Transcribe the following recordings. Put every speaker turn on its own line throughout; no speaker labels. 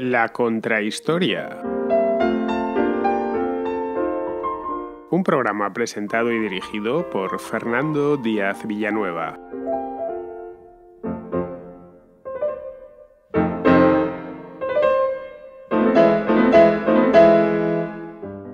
La Contrahistoria. Un programa presentado y dirigido por Fernando Díaz Villanueva.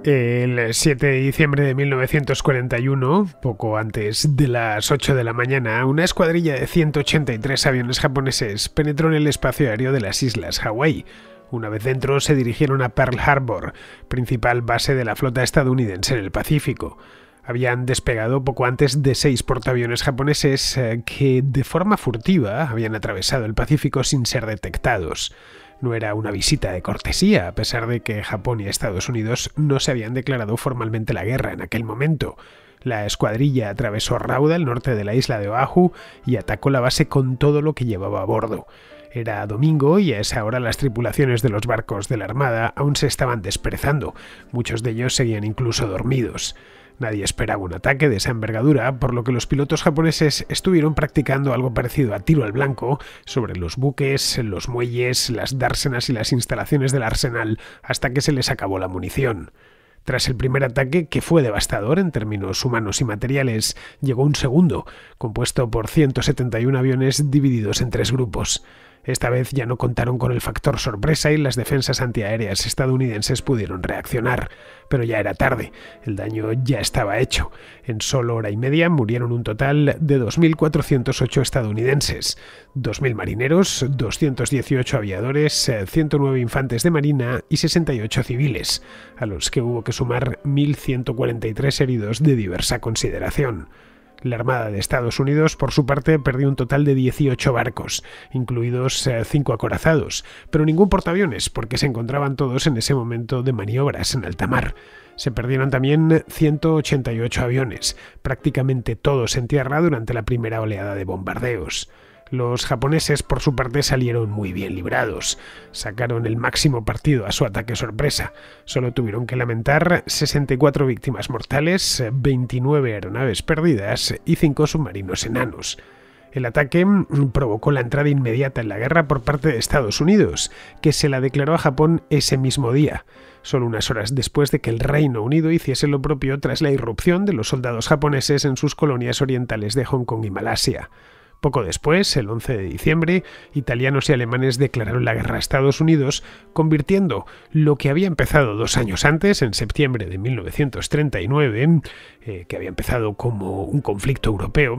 El 7 de diciembre de 1941, poco antes de las 8 de la mañana, una escuadrilla de 183 aviones japoneses penetró en el espacio aéreo de las islas Hawái, una vez dentro, se dirigieron a Pearl Harbor, principal base de la flota estadounidense en el Pacífico. Habían despegado poco antes de seis portaaviones japoneses eh, que, de forma furtiva, habían atravesado el Pacífico sin ser detectados. No era una visita de cortesía, a pesar de que Japón y Estados Unidos no se habían declarado formalmente la guerra en aquel momento. La escuadrilla atravesó Rauda, el norte de la isla de Oahu, y atacó la base con todo lo que llevaba a bordo. Era domingo y a esa hora las tripulaciones de los barcos de la Armada aún se estaban desperezando, muchos de ellos seguían incluso dormidos. Nadie esperaba un ataque de esa envergadura, por lo que los pilotos japoneses estuvieron practicando algo parecido a tiro al blanco sobre los buques, los muelles, las dársenas y las instalaciones del arsenal hasta que se les acabó la munición. Tras el primer ataque, que fue devastador en términos humanos y materiales, llegó un segundo, compuesto por 171 aviones divididos en tres grupos. Esta vez ya no contaron con el factor sorpresa y las defensas antiaéreas estadounidenses pudieron reaccionar. Pero ya era tarde, el daño ya estaba hecho. En solo hora y media murieron un total de 2.408 estadounidenses, 2.000 marineros, 218 aviadores, 109 infantes de marina y 68 civiles, a los que hubo que sumar 1.143 heridos de diversa consideración. La Armada de Estados Unidos, por su parte, perdió un total de 18 barcos, incluidos 5 eh, acorazados, pero ningún portaaviones, porque se encontraban todos en ese momento de maniobras en alta mar. Se perdieron también 188 aviones, prácticamente todos en tierra durante la primera oleada de bombardeos. Los japoneses por su parte salieron muy bien librados, sacaron el máximo partido a su ataque sorpresa, solo tuvieron que lamentar 64 víctimas mortales, 29 aeronaves perdidas y 5 submarinos enanos. El ataque provocó la entrada inmediata en la guerra por parte de Estados Unidos, que se la declaró a Japón ese mismo día, solo unas horas después de que el Reino Unido hiciese lo propio tras la irrupción de los soldados japoneses en sus colonias orientales de Hong Kong y Malasia. Poco después, el 11 de diciembre, italianos y alemanes declararon la guerra a Estados Unidos, convirtiendo lo que había empezado dos años antes, en septiembre de 1939, eh, que había empezado como un conflicto europeo,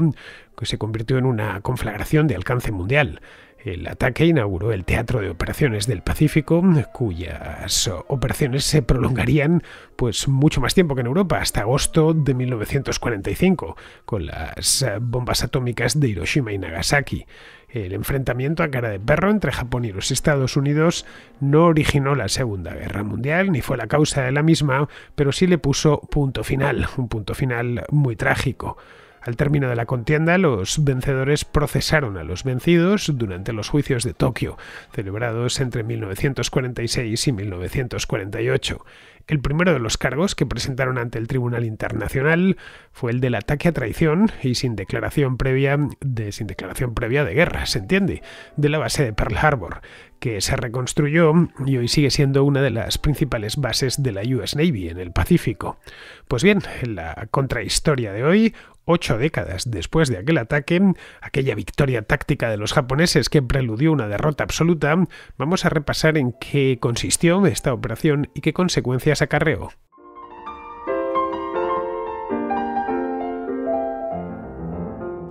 que se convirtió en una conflagración de alcance mundial. El ataque inauguró el Teatro de Operaciones del Pacífico, cuyas operaciones se prolongarían pues mucho más tiempo que en Europa, hasta agosto de 1945, con las bombas atómicas de Hiroshima y Nagasaki. El enfrentamiento a cara de perro entre Japón y los Estados Unidos no originó la Segunda Guerra Mundial ni fue la causa de la misma, pero sí le puso punto final, un punto final muy trágico. Al término de la contienda, los vencedores procesaron a los vencidos durante los juicios de Tokio, celebrados entre 1946 y 1948. El primero de los cargos que presentaron ante el Tribunal Internacional fue el del ataque a traición y sin declaración previa de guerra, se entiende, de la base de Pearl Harbor, que se reconstruyó y hoy sigue siendo una de las principales bases de la US Navy en el Pacífico. Pues bien, en la contrahistoria de hoy Ocho décadas después de aquel ataque, aquella victoria táctica de los japoneses que preludió una derrota absoluta, vamos a repasar en qué consistió esta operación y qué consecuencias acarreó.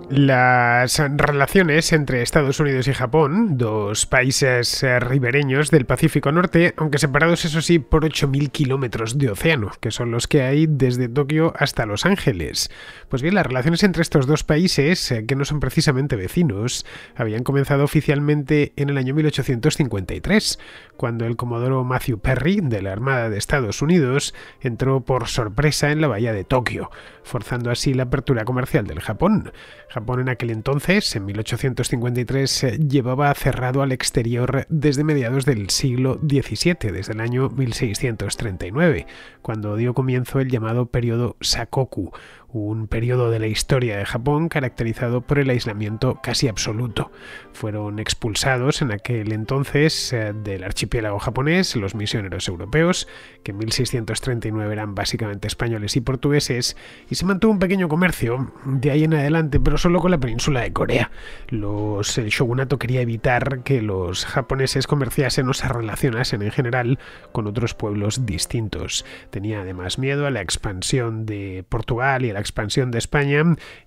Las relaciones entre Estados Unidos y Japón, dos países eh, ribereños del Pacífico Norte, aunque separados eso sí por 8.000 kilómetros de océano, que son los que hay desde Tokio hasta Los Ángeles. Pues bien, las relaciones entre estos dos países, eh, que no son precisamente vecinos, habían comenzado oficialmente en el año 1853, cuando el comodoro Matthew Perry de la Armada de Estados Unidos entró por sorpresa en la bahía de Tokio, forzando así la apertura comercial del Japón. Japón en aquel entonces, en 1853, eh, llevaba cerrado al exterior desde mediados del siglo XVII, desde el año 1639, cuando dio comienzo el llamado periodo Sakoku, un periodo de la historia de Japón caracterizado por el aislamiento casi absoluto. Fueron expulsados en aquel entonces eh, del archipiélago japonés los misioneros europeos, que en 1639 eran básicamente españoles y portugueses, y se mantuvo un pequeño comercio de ahí en adelante, pero solo con la península de Corea. Los, el shogunato quería evitar que los japoneses comerciasen o se relacionasen en general con otros pueblos distintos. Tenía además miedo a la expansión de Portugal y expansión de España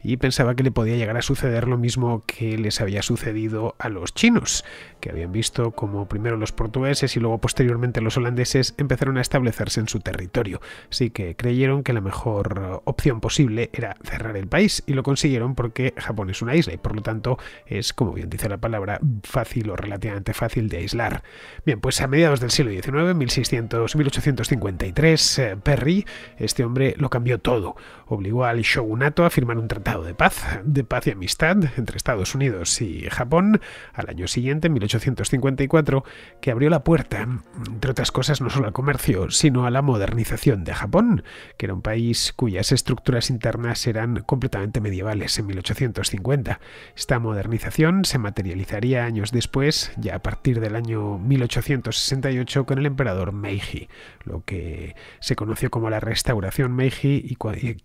y pensaba que le podía llegar a suceder lo mismo que les había sucedido a los chinos, que habían visto como primero los portugueses y luego posteriormente los holandeses empezaron a establecerse en su territorio. Así que creyeron que la mejor opción posible era cerrar el país y lo consiguieron porque Japón es una isla y por lo tanto es, como bien dice la palabra, fácil o relativamente fácil de aislar. Bien, pues a mediados del siglo XIX, 1600, 1853, Perry, este hombre lo cambió todo, obligó al shogunato a firmar un tratado de paz, de paz y amistad entre Estados Unidos y Japón al año siguiente, en 1854, que abrió la puerta, entre otras cosas, no solo al comercio, sino a la modernización de Japón, que era un país cuyas estructuras internas eran completamente medievales en 1850. Esta modernización se materializaría años después, ya a partir del año 1868, con el emperador Meiji, lo que se conoció como la restauración Meiji y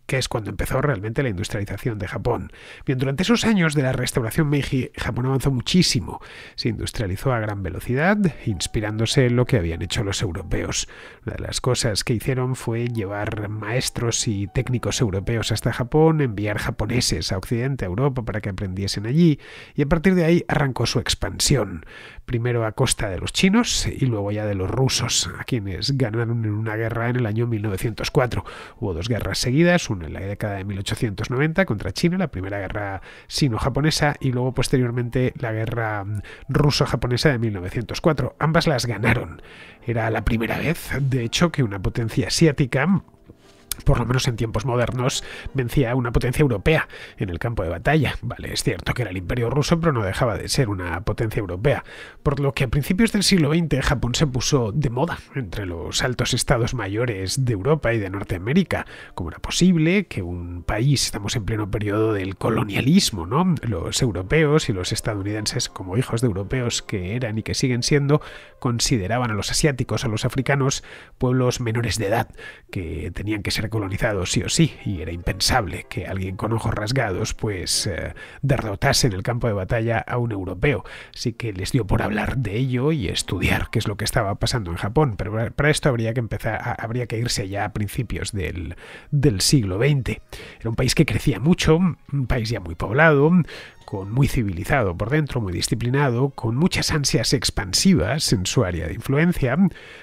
que es cuando empezó realmente la industrialización de Japón. Bien, durante esos años de la restauración Meiji, Japón avanzó muchísimo. Se industrializó a gran velocidad, inspirándose en lo que habían hecho los europeos. Una de las cosas que hicieron fue llevar maestros y técnicos europeos hasta Japón, enviar japoneses a Occidente, a Europa, para que aprendiesen allí, y a partir de ahí arrancó su expansión primero a costa de los chinos y luego ya de los rusos, a quienes ganaron en una guerra en el año 1904. Hubo dos guerras seguidas, una en la década de 1890 contra China, la primera guerra sino-japonesa, y luego posteriormente la guerra mm, ruso-japonesa de 1904. Ambas las ganaron. Era la primera vez, de hecho, que una potencia asiática por lo menos en tiempos modernos, vencía una potencia europea en el campo de batalla. Vale, es cierto que era el imperio ruso, pero no dejaba de ser una potencia europea, por lo que a principios del siglo XX Japón se puso de moda entre los altos estados mayores de Europa y de Norteamérica. como era posible que un país, estamos en pleno periodo del colonialismo, ¿no? Los europeos y los estadounidenses, como hijos de europeos que eran y que siguen siendo, consideraban a los asiáticos, a los africanos, pueblos menores de edad, que tenían que ser colonizado sí o sí, y era impensable que alguien con ojos rasgados pues eh, derrotase en el campo de batalla a un europeo. Así que les dio por hablar de ello y estudiar qué es lo que estaba pasando en Japón, pero para esto habría que empezar, habría que irse ya a principios del, del siglo XX. Era un país que crecía mucho, un país ya muy poblado, con muy civilizado por dentro, muy disciplinado, con muchas ansias expansivas en su área de influencia.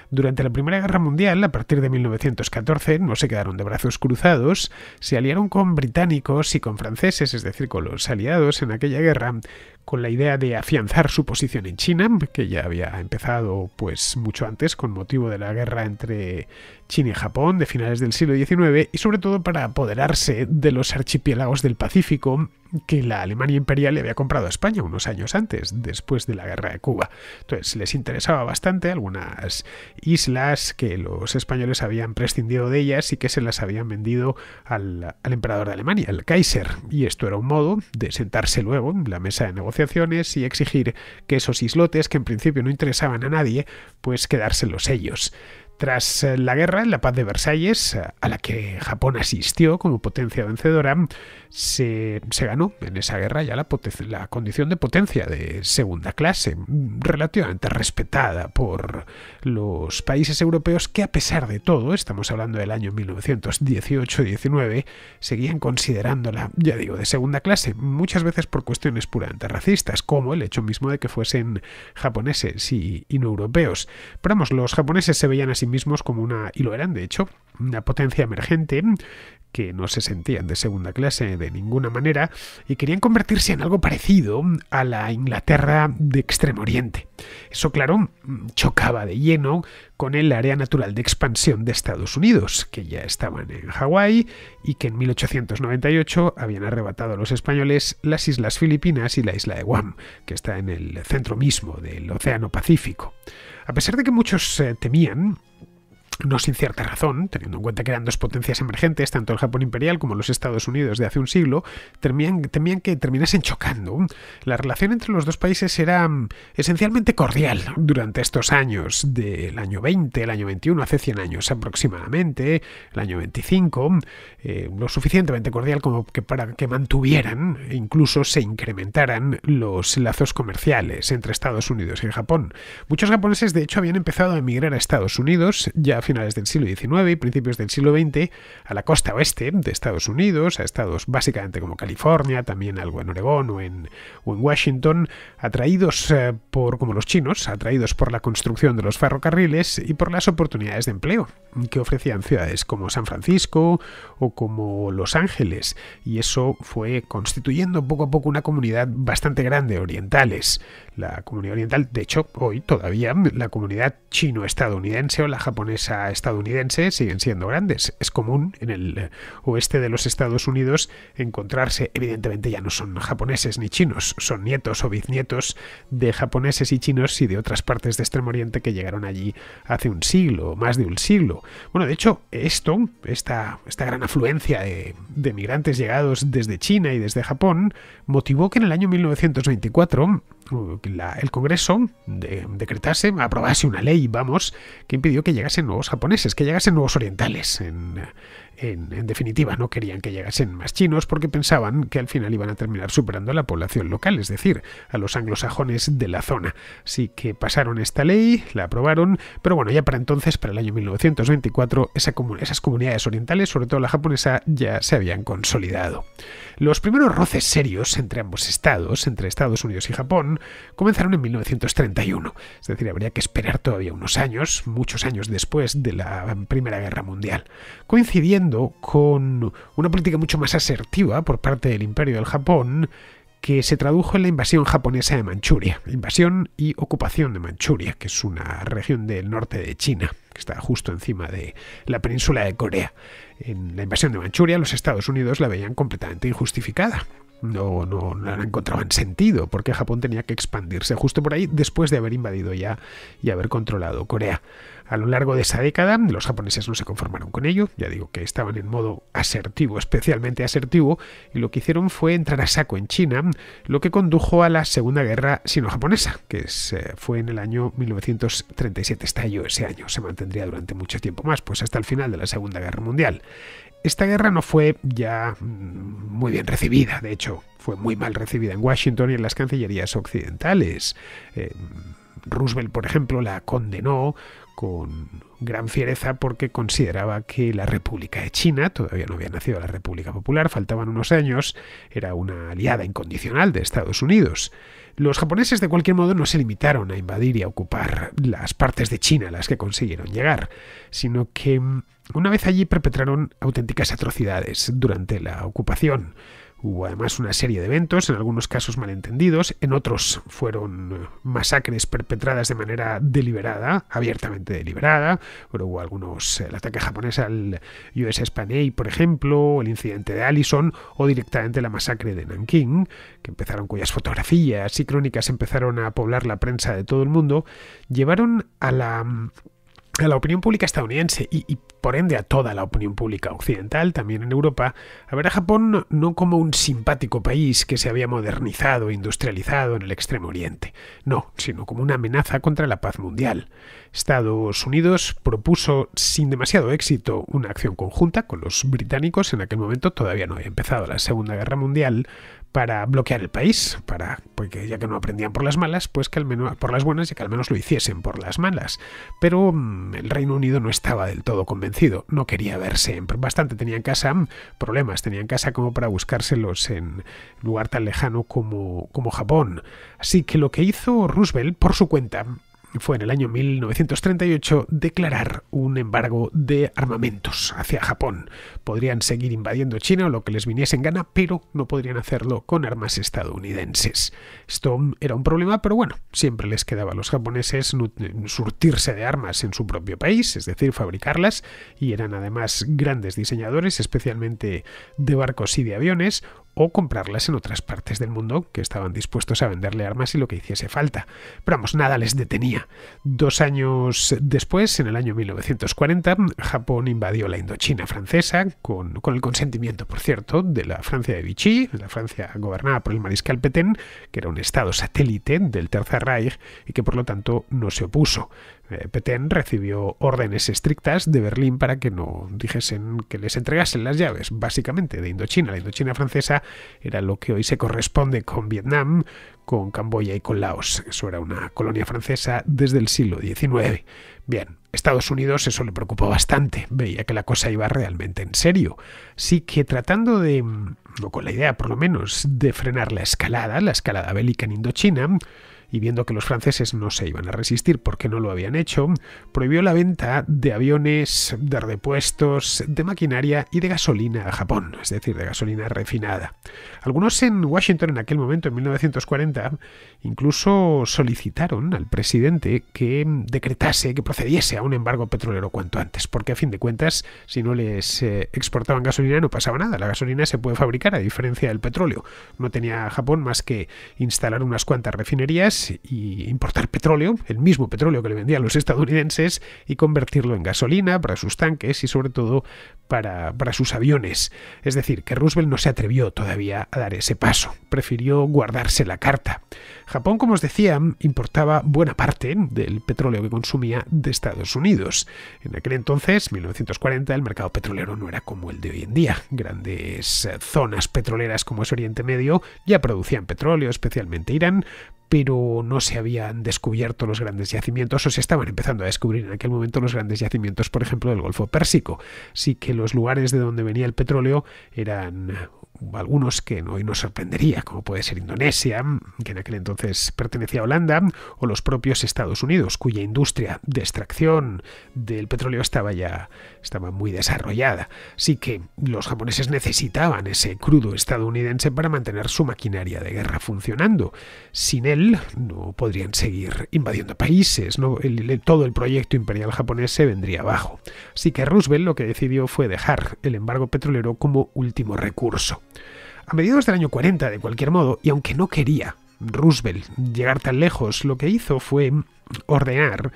Durante la Primera Guerra Mundial, a partir de 1914, no se quedaron de brazos cruzados, se aliaron con británicos y con franceses, es decir, con los aliados en aquella guerra, con la idea de afianzar su posición en China, que ya había empezado pues mucho antes con motivo de la guerra entre China y Japón de finales del siglo XIX y sobre todo para apoderarse de los archipiélagos del Pacífico que la Alemania imperial le había comprado a España unos años antes, después de la guerra de Cuba. Entonces les interesaba bastante algunas islas que los españoles habían prescindido de ellas y que se las habían vendido al, emperador de Alemania, el Kaiser. Y esto era un modo de sentarse luego en la mesa de negocios y exigir que esos islotes, que en principio no interesaban a nadie, pues quedárselos ellos. Tras eh, la guerra, la paz de Versalles, a la que Japón asistió como potencia vencedora, se, ganó en esa guerra ya la, condición de potencia de segunda clase, relativamente respetada por los países europeos que a pesar de todo, estamos hablando del año 1918-19, seguían considerándola, ya digo, de segunda clase, muchas veces por cuestiones puramente racistas, como el hecho mismo de que fuesen japoneses y, y no europeos. Pero vamos, los japoneses se veían así mismos como una, y lo eran de hecho, una potencia emergente que no se sentían de segunda clase de ninguna manera y querían convertirse en algo parecido a la Inglaterra de Extremo Oriente. Eso, claro, chocaba de lleno con el área natural de expansión de Estados Unidos, que ya estaban en Hawái y que en 1898 habían arrebatado a los españoles las Islas Filipinas y la isla de Guam, que está en el centro mismo del Océano Pacífico. A pesar de que muchos eh, temían no sin cierta razón, teniendo en cuenta que eran dos potencias emergentes, tanto el Japón imperial como los Estados Unidos de hace un siglo, temían, temían, que terminasen chocando. La relación entre los dos países era mm, esencialmente cordial durante estos años, del año 20, el año 21, hace 100 años aproximadamente, el año 25. Eh, lo suficientemente cordial como que para que mantuvieran e incluso se incrementaran los lazos comerciales entre Estados Unidos y Japón. Muchos japoneses de hecho habían empezado a emigrar a Estados Unidos ya a finales del siglo XIX y principios del siglo XX a la costa oeste de Estados Unidos, a estados básicamente como California, también algo en Oregón o en, en Washington, atraídos eh, por, como los chinos, atraídos por la construcción de los ferrocarriles y por las oportunidades de empleo que ofrecían ciudades como San Francisco como Los Ángeles, y eso fue constituyendo poco a poco una comunidad bastante grande orientales. La comunidad oriental, de hecho, hoy todavía la comunidad chino-estadounidense o la japonesa-estadounidense siguen siendo grandes. Es común en el oeste de los Estados Unidos encontrarse, evidentemente ya no son japoneses ni chinos, son nietos o bisnietos de japoneses y chinos y de otras partes de Extremo Oriente que llegaron allí hace un siglo, más de un siglo. Bueno, de hecho, esto, esta, esta gran Influencia de, de migrantes llegados desde China y desde Japón motivó que en el año 1924 uh, el Congreso de, decretase, aprobase una ley, vamos, que impidió que llegasen nuevos japoneses, que llegasen nuevos orientales en, en, definitiva, no querían que llegasen más chinos porque pensaban que al final iban a terminar superando a la población local, es decir, a los anglosajones de la zona. Así que pasaron esta ley, la aprobaron, pero bueno, ya para entonces, para el año 1924, esas comunidades orientales, sobre todo la japonesa, ya se habían consolidado. Los primeros roces serios entre ambos estados, entre Estados Unidos y Japón, comenzaron en 1931, es decir, habría que esperar todavía unos años, muchos años después de la Primera Guerra Mundial, coincidiendo con una política mucho más asertiva por parte del Imperio del Japón que se tradujo en la invasión japonesa de Manchuria, invasión y ocupación de Manchuria, que es una región del norte de China, que está justo encima de la península de Corea. En la invasión de Manchuria los Estados Unidos la veían completamente injustificada. No, no, no la encontraban sentido, porque Japón tenía que expandirse justo por ahí después de haber invadido ya y haber controlado Corea. A lo largo de esa década, los japoneses no se conformaron con ello, ya digo que estaban en modo asertivo, especialmente asertivo, y lo que hicieron fue entrar a saco en China, lo que condujo a la Segunda Guerra Sino-Japonesa, que fue en el año 1937. Estalló ese año, se mantendría durante mucho tiempo más, pues hasta el final de la Segunda Guerra Mundial. Esta guerra no fue ya mm, muy bien recibida, de hecho, fue muy mal recibida en Washington y en las cancillerías occidentales. Em, Roosevelt, por ejemplo, la condenó con gran fiereza porque consideraba que la República de China, todavía no había nacido la República Popular, faltaban unos años, era una aliada incondicional de Estados Unidos. Los japoneses de cualquier modo no se limitaron a invadir y a ocupar las partes de China a las que consiguieron llegar, sino que mm, una vez allí perpetraron auténticas atrocidades durante la ocupación. Hubo además una serie de eventos, en algunos casos malentendidos, en otros fueron eh, masacres perpetradas de manera deliberada, abiertamente deliberada. Pero hubo algunos, eh, el ataque japonés al USS Panay, por ejemplo, el incidente de Allison o directamente la masacre de Nanking, que empezaron cuyas fotografías y crónicas empezaron a poblar la prensa de todo el mundo, llevaron a la mm, a la opinión pública estadounidense y, por ende a toda la opinión pública occidental, también en Europa, a ver a Japón no como un simpático país que se había modernizado e industrializado en el Extremo Oriente, no, sino como una amenaza contra la paz mundial. Estados Unidos propuso sin demasiado éxito una acción conjunta con los británicos, en aquel momento todavía no había empezado la Segunda Guerra Mundial, para bloquear el país, para porque ya que no aprendían por las malas, pues que al menos por las buenas, y que al menos lo hiciesen por las malas. Pero mm, el Reino Unido no estaba del todo convencido, no quería verse bastante tenían casa mm, problemas, tenían casa como para buscárselos en lugar tan lejano como como Japón. Así que lo que hizo Roosevelt por su cuenta fue en el año 1938 declarar un embargo de armamentos hacia Japón. Podrían seguir invadiendo China o lo que les viniese en gana, pero no podrían hacerlo con armas estadounidenses. Esto era un problema, pero bueno, siempre les quedaba a los japoneses surtirse de armas en su propio país, es decir, fabricarlas, y eran además grandes diseñadores, especialmente de barcos y de aviones, o comprarlas en otras partes del mundo que estaban dispuestos a venderle armas y lo que hiciese falta. Pero vamos, nada les detenía. Dos años después, en el año 1940, Japón invadió la Indochina francesa, con, el consentimiento, por cierto, de la Francia de Vichy, la Francia gobernada por el mariscal Petén, que era un estado satélite del Tercer Reich y que por lo tanto no se opuso. Eh, Petén recibió órdenes estrictas de Berlín para que no dijesen que les entregasen las llaves, básicamente, de Indochina. La Indochina francesa era lo que hoy se corresponde con Vietnam, con Camboya y con Laos. Eso era una colonia francesa desde el siglo XIX. Bien, Estados Unidos eso le preocupó bastante, veía que la cosa iba realmente en serio. Así que tratando de, o con la idea por lo menos, de frenar la escalada, la escalada bélica en Indochina, y viendo que los franceses no se iban a resistir porque no lo habían hecho, prohibió la venta de aviones, de repuestos, de maquinaria y de gasolina a Japón, es decir, de gasolina refinada. Algunos en Washington en aquel momento, en 1940, incluso solicitaron al presidente que decretase, que procediese a un embargo petrolero cuanto antes, porque a fin de cuentas, si no les eh, exportaban gasolina no pasaba nada, la gasolina se puede fabricar a diferencia del petróleo. No tenía Japón más que instalar unas cuantas refinerías y importar petróleo, el mismo petróleo que le vendían los estadounidenses, y convertirlo en gasolina para sus tanques y sobre todo para, para sus aviones. Es decir, que Roosevelt no se atrevió todavía a dar ese paso, prefirió guardarse la carta. Japón, como os decía, importaba buena parte del petróleo que consumía de Estados Unidos. En aquel entonces, 1940, el mercado petrolero no era como el de hoy en día. Grandes eh, zonas petroleras como es Oriente Medio ya producían petróleo, especialmente Irán, pero no se habían descubierto los grandes yacimientos o se estaban empezando a descubrir en aquel momento los grandes yacimientos, por ejemplo, del Golfo Pérsico. Sí que los lugares de donde venía el petróleo eran algunos que hoy nos sorprendería, como puede ser Indonesia, que en aquel entonces pertenecía a Holanda, o los propios Estados Unidos, cuya industria de extracción del petróleo estaba ya estaba muy desarrollada. Así que los japoneses necesitaban ese crudo estadounidense para mantener su maquinaria de guerra funcionando. Sin él no podrían seguir invadiendo países, todo el proyecto imperial japonés se vendría abajo. Así que Roosevelt lo que decidió fue dejar el embargo petrolero como último recurso. A mediados del año 40, de cualquier modo, y aunque no quería Roosevelt llegar tan lejos, lo que hizo fue ordenar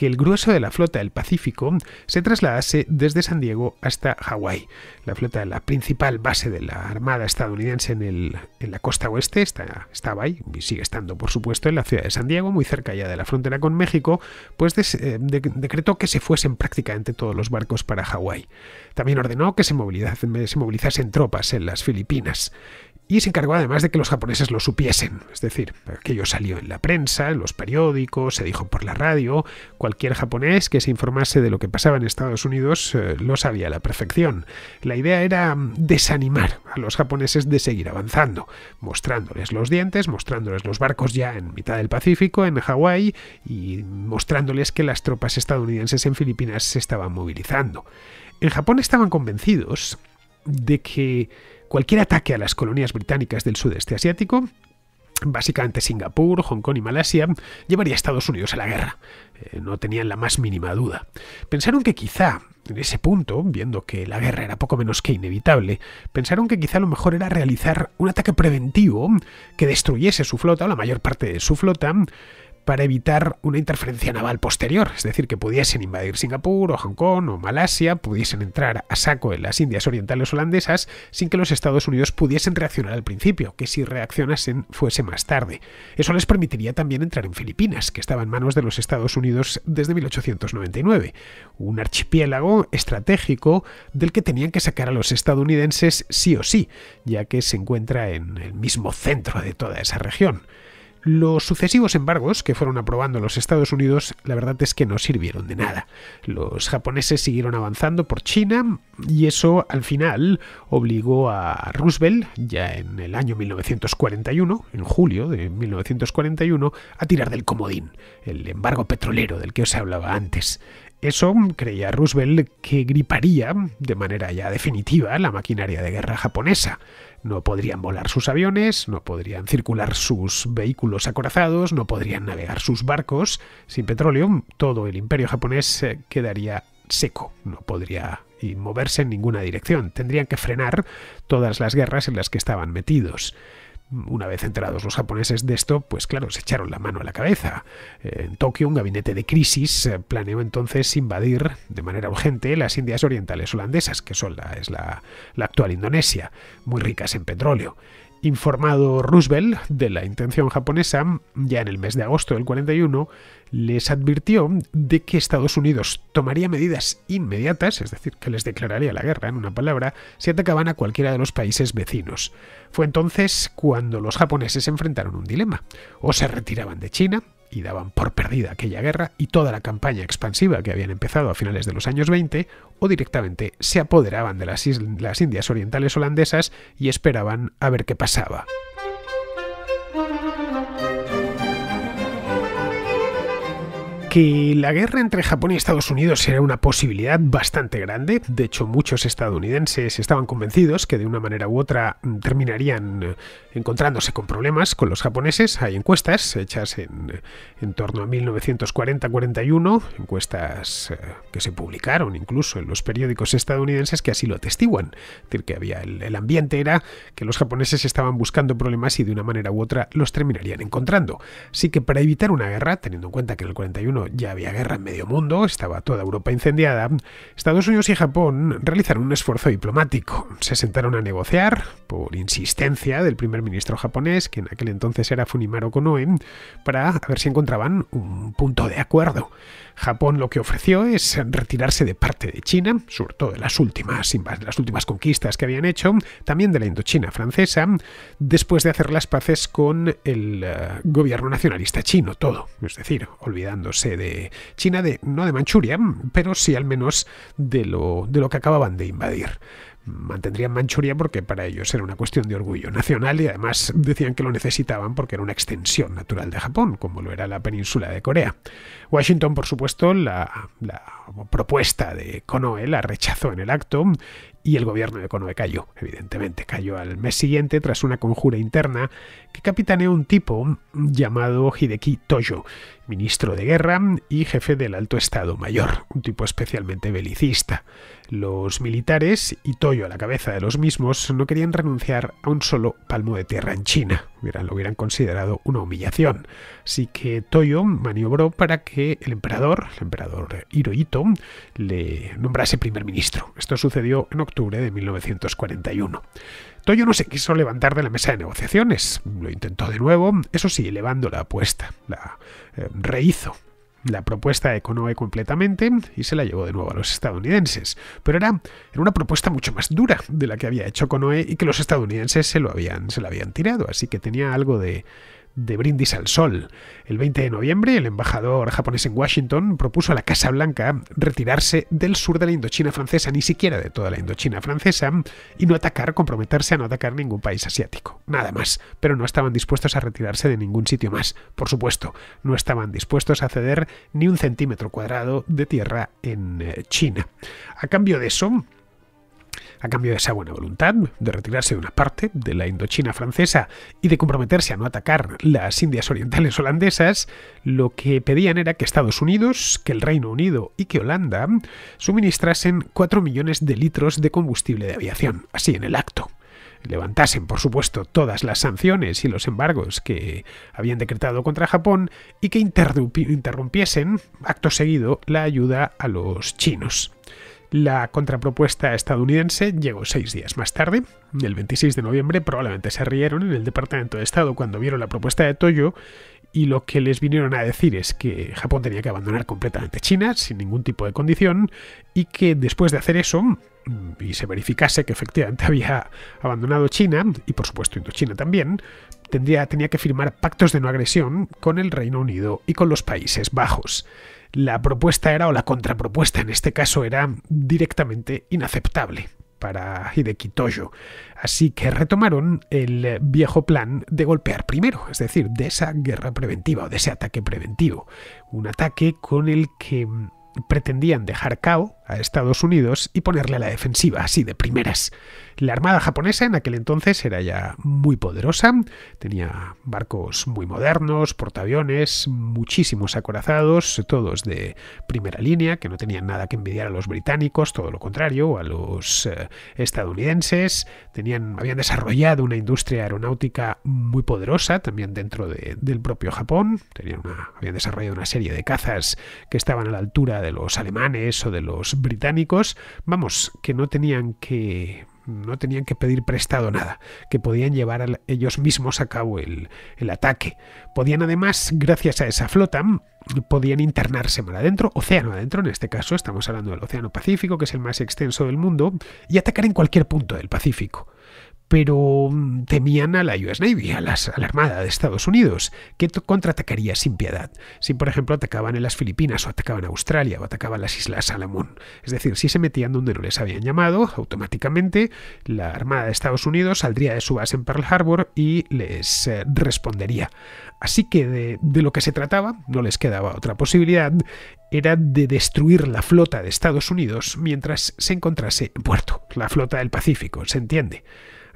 que el grueso de la flota del Pacífico se trasladase desde San Diego hasta Hawái. La flota de la principal base de la Armada estadounidense en, la costa oeste está, estaba ahí y sigue estando, por supuesto, en la ciudad de San Diego, muy cerca ya de la frontera con México, pues eh, decretó que se fuesen prácticamente todos los barcos para Hawái. También ordenó que se movilizasen tropas en las Filipinas y se encargó además de que los japoneses lo supiesen. Es decir, aquello salió en la prensa, en los periódicos, se dijo por la radio. Cualquier japonés que se informase de lo que pasaba en Estados Unidos eh, lo sabía a la perfección. La idea era mm, desanimar a los japoneses de seguir avanzando, mostrándoles los dientes, mostrándoles los barcos ya en mitad del Pacífico, en Hawái, y mostrándoles que las tropas estadounidenses en Filipinas se estaban movilizando. En Japón estaban convencidos de que cualquier ataque a las colonias británicas del sudeste asiático básicamente Singapur, Hong Kong y Malasia, llevaría a Estados Unidos a la guerra. Eh, no tenían la más mínima duda. Pensaron que quizá, en ese punto, viendo que la guerra era poco menos que inevitable, pensaron que quizá lo mejor era realizar un ataque preventivo que destruyese su flota o la mayor parte de su flota para evitar una interferencia naval posterior, es decir, que pudiesen invadir Singapur o Hong Kong o Malasia, pudiesen entrar a saco en las Indias Orientales holandesas sin que los Estados Unidos pudiesen reaccionar al principio, que si reaccionasen fuese más tarde. Eso les permitiría también entrar en Filipinas, que estaba en manos de los Estados Unidos desde 1899, un archipiélago estratégico del que tenían que sacar a los estadounidenses sí o sí, ya que se encuentra en el mismo centro de toda esa región. Los sucesivos embargos que fueron aprobando los Estados Unidos, la verdad es que no sirvieron de nada. Los japoneses siguieron avanzando por China y eso al final obligó a Roosevelt, ya en el año 1941, en julio de 1941, a tirar del comodín, el embargo petrolero del que os hablaba antes. Eso creía Roosevelt que griparía de manera ya definitiva la maquinaria de guerra japonesa. No podrían volar sus aviones, no podrían circular sus vehículos acorazados, no podrían navegar sus barcos. Sin petróleo, todo el imperio japonés quedaría seco, no podría moverse en ninguna dirección. Tendrían que frenar todas las guerras en las que estaban metidos. Una vez enterados los japoneses de esto, pues claro, se echaron la mano a la cabeza. Eh, en Tokio, un gabinete de crisis eh, planeó entonces invadir de manera urgente las Indias Orientales holandesas, que son es la actual Indonesia, muy ricas en petróleo. Informado Roosevelt de la intención japonesa, ya en el mes de agosto del 41, les advirtió de que Estados Unidos tomaría medidas inmediatas, es decir, que les declararía la guerra, en una palabra, si atacaban a cualquiera de los países vecinos. Fue entonces cuando los japoneses enfrentaron un dilema. O se retiraban de China, y daban por perdida aquella guerra y toda la campaña expansiva que habían empezado a finales de los años 20, o directamente se apoderaban de las, las Indias Orientales holandesas y esperaban a ver qué pasaba. que la guerra entre Japón y Estados Unidos era una posibilidad bastante grande. De hecho, muchos estadounidenses estaban convencidos que de una manera u otra terminarían eh, encontrándose con problemas con los japoneses. Hay encuestas hechas en, torno a 1940-41, encuestas eh, que se publicaron incluso en los periódicos estadounidenses que así lo atestiguan. Es decir, que había el, el ambiente era que los japoneses estaban buscando problemas y de una manera u otra los terminarían encontrando. Así que para evitar una guerra, teniendo en cuenta que en el 41 ya había guerra en medio mundo, estaba toda Europa incendiada, Estados Unidos y Japón realizaron un esfuerzo diplomático. Se sentaron a negociar, por insistencia del primer ministro japonés, que en aquel entonces era Funimaro Konoe, para ver si encontraban un punto de acuerdo. Japón lo que ofreció es retirarse de parte de China, sobre todo de las últimas, las últimas conquistas que habían hecho, también de la Indochina francesa, después de hacer las paces con el eh, gobierno nacionalista chino, todo, es decir, olvidándose de China, de, no de Manchuria, pero sí al menos de lo, de lo que acababan de invadir mantendrían Manchuria porque para ellos era una cuestión de orgullo nacional y además decían que lo necesitaban porque era una extensión natural de Japón, como lo era la península de Corea. Washington, por supuesto, la, propuesta de Konoe la rechazó en el acto y el gobierno de Konoe cayó, evidentemente. Cayó al mes siguiente tras una conjura interna que capitaneó un tipo llamado Hideki Toyo ministro de guerra y jefe del alto estado mayor, un tipo especialmente belicista. Los militares, y Toyo a la cabeza de los mismos, no querían renunciar a un solo palmo de tierra en China, lo hubieran considerado una humillación. Así que Toyo maniobró para que el emperador, el emperador Hirohito, le nombrase primer ministro. Esto sucedió en octubre de 1941. Toyo no se quiso levantar de la mesa de negociaciones. Lo intentó de nuevo, eso sí, elevando la apuesta. La eh, rehizo la propuesta de Konoe completamente y se la llevó de nuevo a los estadounidenses. Pero era, era, una propuesta mucho más dura de la que había hecho Konoe y que los estadounidenses se, lo habían, se la habían tirado, así que tenía algo de, de Brindis al Sol. El 20 de noviembre, el embajador japonés en Washington propuso a la Casa Blanca retirarse del sur de la Indochina francesa, ni siquiera de toda la Indochina francesa, y no atacar, comprometerse a no atacar ningún país asiático. Nada más. Pero no estaban dispuestos a retirarse de ningún sitio más. Por supuesto, no estaban dispuestos a ceder ni un centímetro cuadrado de tierra en eh, China. A cambio de eso, a cambio de esa buena voluntad, de retirarse de una parte de la Indochina francesa y de comprometerse a no atacar las Indias Orientales holandesas, lo que pedían era que Estados Unidos, que el Reino Unido y que Holanda suministrasen 4 millones de litros de combustible de aviación, así en el acto levantasen, por supuesto, todas las sanciones y los embargos que habían decretado contra Japón y que interrumpiesen, acto seguido, la ayuda a los chinos. La contrapropuesta estadounidense llegó seis días más tarde, el 26 de noviembre, probablemente se rieron en el Departamento de Estado cuando vieron la propuesta de Toyo y lo que les vinieron a decir es que Japón tenía que abandonar completamente China sin ningún tipo de condición y que después de hacer eso mm, y se verificase que efectivamente había abandonado China y por supuesto Indochina también, tendría, tenía que firmar pactos de no agresión con el Reino Unido y con los Países Bajos la propuesta era, o la contrapropuesta en este caso, era directamente inaceptable para Hideki Toyo, Así que retomaron el viejo plan de golpear primero, es decir, de esa guerra preventiva o de ese ataque preventivo. Un ataque con el que pretendían dejar cao a Estados Unidos y ponerle a la defensiva así de primeras. La Armada japonesa en aquel entonces era ya muy poderosa, tenía barcos muy modernos, portaaviones, muchísimos acorazados, todos de primera línea, que no tenían nada que envidiar a los británicos, todo lo contrario, a los eh, estadounidenses, tenían, habían desarrollado una industria aeronáutica muy poderosa, también dentro del propio Japón, habían desarrollado una serie de cazas que estaban a la altura de los alemanes o de los británicos, vamos, que no tenían que no tenían que pedir prestado nada, que podían llevar ellos mismos a cabo el, ataque. Podían además, gracias a esa flota, mm, podían internarse mar adentro, océano adentro, en este caso estamos hablando del Océano Pacífico, que es el más extenso del mundo, y atacar en cualquier punto del Pacífico pero mm, temían a la US Navy, a, la Armada de Estados Unidos, que contraatacaría sin piedad. Si, por ejemplo, atacaban en las Filipinas o atacaban Australia o atacaban las Islas Salomón. Es decir, si se metían donde no les habían llamado, automáticamente la Armada de Estados Unidos saldría de su base en Pearl Harbor y les eh, respondería. Así que de, de lo que se trataba, no les quedaba otra posibilidad, era de destruir la flota de Estados Unidos mientras se encontrase en puerto, la flota del Pacífico, se entiende.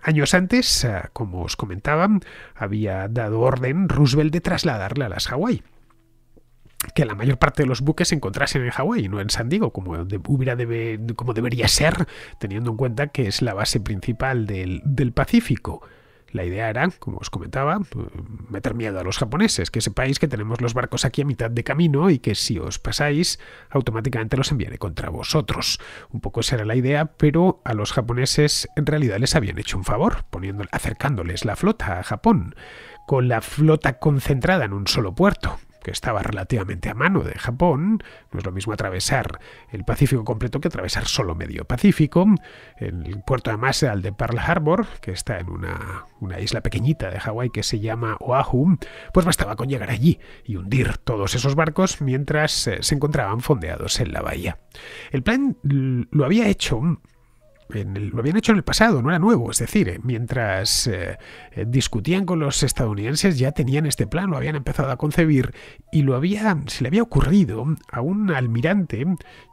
Años antes, eh, como os comentaban, había dado orden Roosevelt de trasladarle a las Hawái que la mayor parte de los buques se encontrasen en Hawái, no en San Diego, como, hubiera como debería ser, teniendo en cuenta que es la base principal del, del Pacífico. La idea era, como os comentaba, meter miedo a los japoneses, que sepáis que tenemos los barcos aquí a mitad de camino y que si os pasáis, automáticamente los enviaré contra vosotros. Un poco esa era la idea, pero a los japoneses en realidad les habían hecho un favor, poniendo, acercándoles la flota a Japón, con la flota concentrada en un solo puerto, que estaba relativamente a mano de Japón, no es lo mismo atravesar el Pacífico completo que atravesar solo medio Pacífico, el puerto de era de Pearl Harbor, que está en una, una isla pequeñita de Hawái que se llama Oahu, pues bastaba con llegar allí y hundir todos esos barcos mientras eh, se encontraban fondeados en la bahía. El plan lo había hecho lo habían hecho en el pasado, no era nuevo. Es decir, eh, mientras eh, eh, discutían con los estadounidenses ya tenían este plan, lo habían empezado a concebir y lo había, se le había ocurrido a un almirante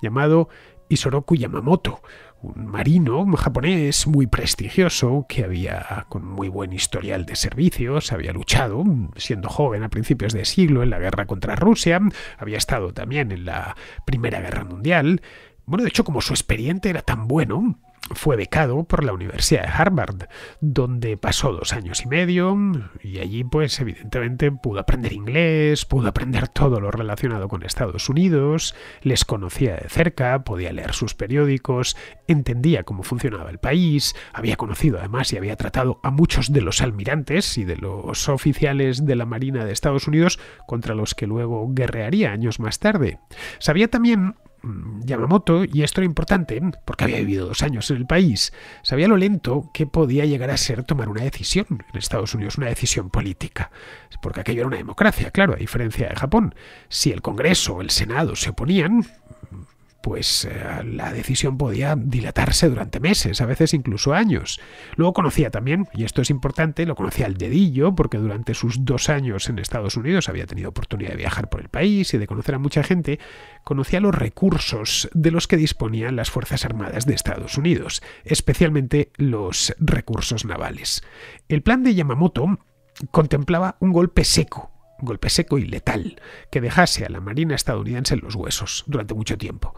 llamado Isoroku Yamamoto, un marino japonés muy prestigioso que había con muy buen historial de servicios, había luchado siendo joven a principios de siglo en la guerra contra Rusia, había estado también en la Primera Guerra Mundial bueno, de hecho, como su expediente era tan bueno, fue becado por la Universidad de Harvard, donde pasó dos años y medio y allí pues evidentemente pudo aprender inglés, pudo aprender todo lo relacionado con Estados Unidos, les conocía de cerca, podía leer sus periódicos, entendía cómo funcionaba el país, había conocido además y había tratado a muchos de los almirantes y de los oficiales de la Marina de Estados Unidos contra los que luego guerrearía años más tarde. Sabía también Mm, Yamamoto, y esto era importante, ¿eh? porque había vivido dos años en el país, sabía lo lento que podía llegar a ser tomar una decisión en Estados Unidos, una decisión política. Porque aquello era una democracia, claro, a diferencia de Japón. Si el Congreso o el Senado se oponían, pues eh, la decisión podía dilatarse durante meses, a veces incluso años. Luego conocía también, y esto es importante, lo conocía al dedillo, porque durante sus dos años en Estados Unidos había tenido oportunidad de viajar por el país y de conocer a mucha gente, conocía los recursos de los que disponían las Fuerzas Armadas de Estados Unidos, especialmente los recursos navales. El plan de Yamamoto contemplaba un golpe seco golpe seco y letal, que dejase a la Marina estadounidense en los huesos durante mucho tiempo,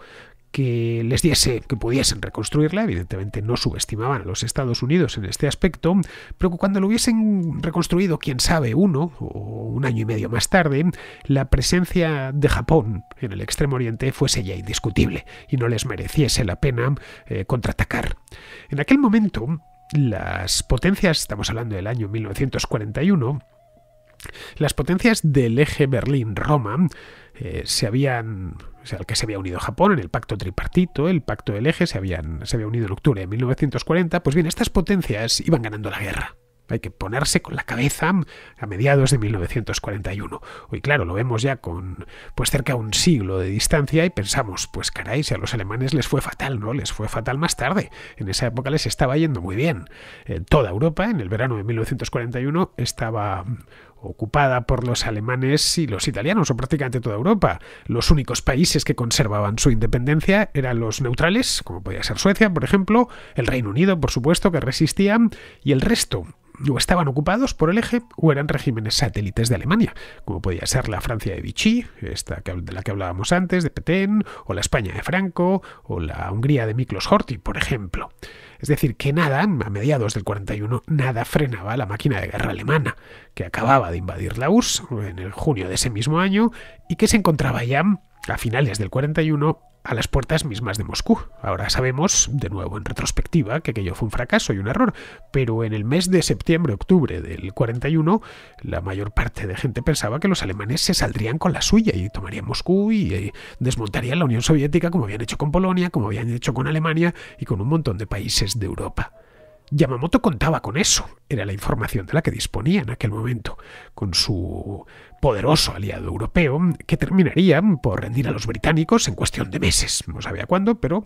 que les diese, que pudiesen reconstruirla, evidentemente no subestimaban a los Estados Unidos en este aspecto, pero cuando lo hubiesen reconstruido, quién sabe, uno o un año y medio más tarde, la presencia de Japón en el Extremo Oriente fuese ya indiscutible y no les mereciese la pena eh, contraatacar. En aquel momento, las potencias, estamos hablando del año 1941, las potencias del eje Berlín-Roma eh, se habían o sea, al que se había unido Japón en el pacto tripartito, el pacto del eje, se, habían, se había unido en octubre de 1940, pues bien, estas potencias iban ganando la guerra. Hay que ponerse con la cabeza a mediados de 1941. Hoy, claro, lo vemos ya con pues cerca de un siglo de distancia y pensamos, pues caray, si a los alemanes les fue fatal, ¿no? Les fue fatal más tarde. En esa época les estaba yendo muy bien. Eh, toda Europa, en el verano de 1941, estaba ocupada por los alemanes y los italianos, o prácticamente toda Europa. Los únicos países que conservaban su independencia eran los neutrales, como podía ser Suecia, por ejemplo, el Reino Unido, por supuesto, que resistían, y el resto o estaban ocupados por el eje o eran regímenes satélites de Alemania, como podía ser la Francia de Vichy, esta de la que hablábamos antes, de Petén, o la España de Franco, o la Hungría de Miklos Horthy, por ejemplo. Es decir, que nada, a mediados del 41, nada frenaba la máquina de guerra alemana, que acababa de invadir la URSS en el junio de ese mismo año y que se encontraba ya a finales del 41 a las puertas mismas de Moscú. Ahora sabemos, de nuevo en retrospectiva, que aquello fue un fracaso y un error, pero en el mes de septiembre-octubre del 41, la mayor parte de gente pensaba que los alemanes se saldrían con la suya y tomarían Moscú y eh, desmontarían la Unión Soviética como habían hecho con Polonia, como habían hecho con Alemania y con un montón de países de Europa. Yamamoto contaba con eso, era la información de la que disponía en aquel momento, con su poderoso aliado europeo, que terminaría por rendir a los británicos en cuestión de meses. No sabía cuándo, pero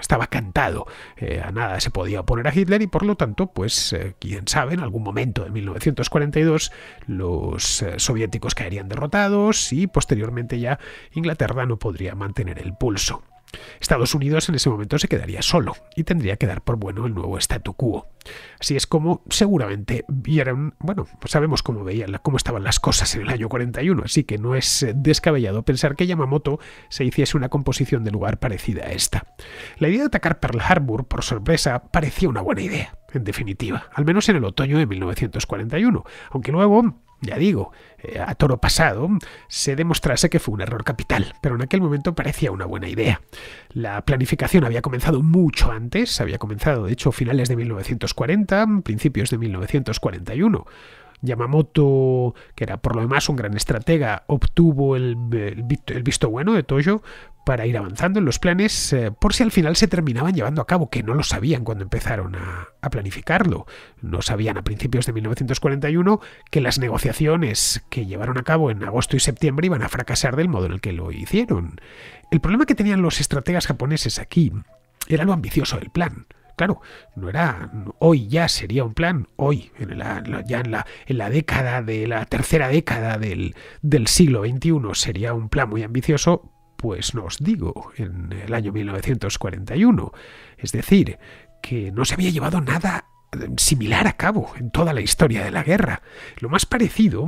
estaba cantado. Eh, a nada se podía oponer a Hitler y por lo tanto, pues eh, quién sabe, en algún momento de 1942 los eh, soviéticos caerían derrotados y posteriormente ya Inglaterra no podría mantener el pulso. Estados Unidos en ese momento se quedaría solo y tendría que dar por bueno el nuevo statu quo. Así es como seguramente vieron, bueno, pues sabemos cómo veían, cómo estaban las cosas en el año 41, así que no es eh, descabellado pensar que Yamamoto se hiciese una composición de lugar parecida a esta. La idea de atacar Pearl Harbor por sorpresa parecía una buena idea, en definitiva, al menos en el otoño de 1941, aunque luego ya digo, eh, a toro pasado, se demostrase que fue un error capital, pero en aquel momento parecía una buena idea. La planificación había comenzado mucho antes, había comenzado de hecho finales de 1940, principios de 1941. Yamamoto, que era por lo demás un gran estratega, obtuvo el, visto bueno de Toyo para ir avanzando en los planes eh, por si al final se terminaban llevando a cabo, que no lo sabían cuando empezaron a, a planificarlo. No sabían a principios de 1941 que las negociaciones que llevaron a cabo en agosto y septiembre iban a fracasar del modo en el que lo hicieron. El problema que tenían los estrategas japoneses aquí era lo ambicioso del plan. Claro, no era, hoy ya sería un plan, hoy, en ya en la, década de la tercera década del, del siglo XXI sería un plan muy ambicioso, pues no os digo, en el año 1941. Es decir, que no se había llevado nada similar a cabo en toda la historia de la guerra. Lo más parecido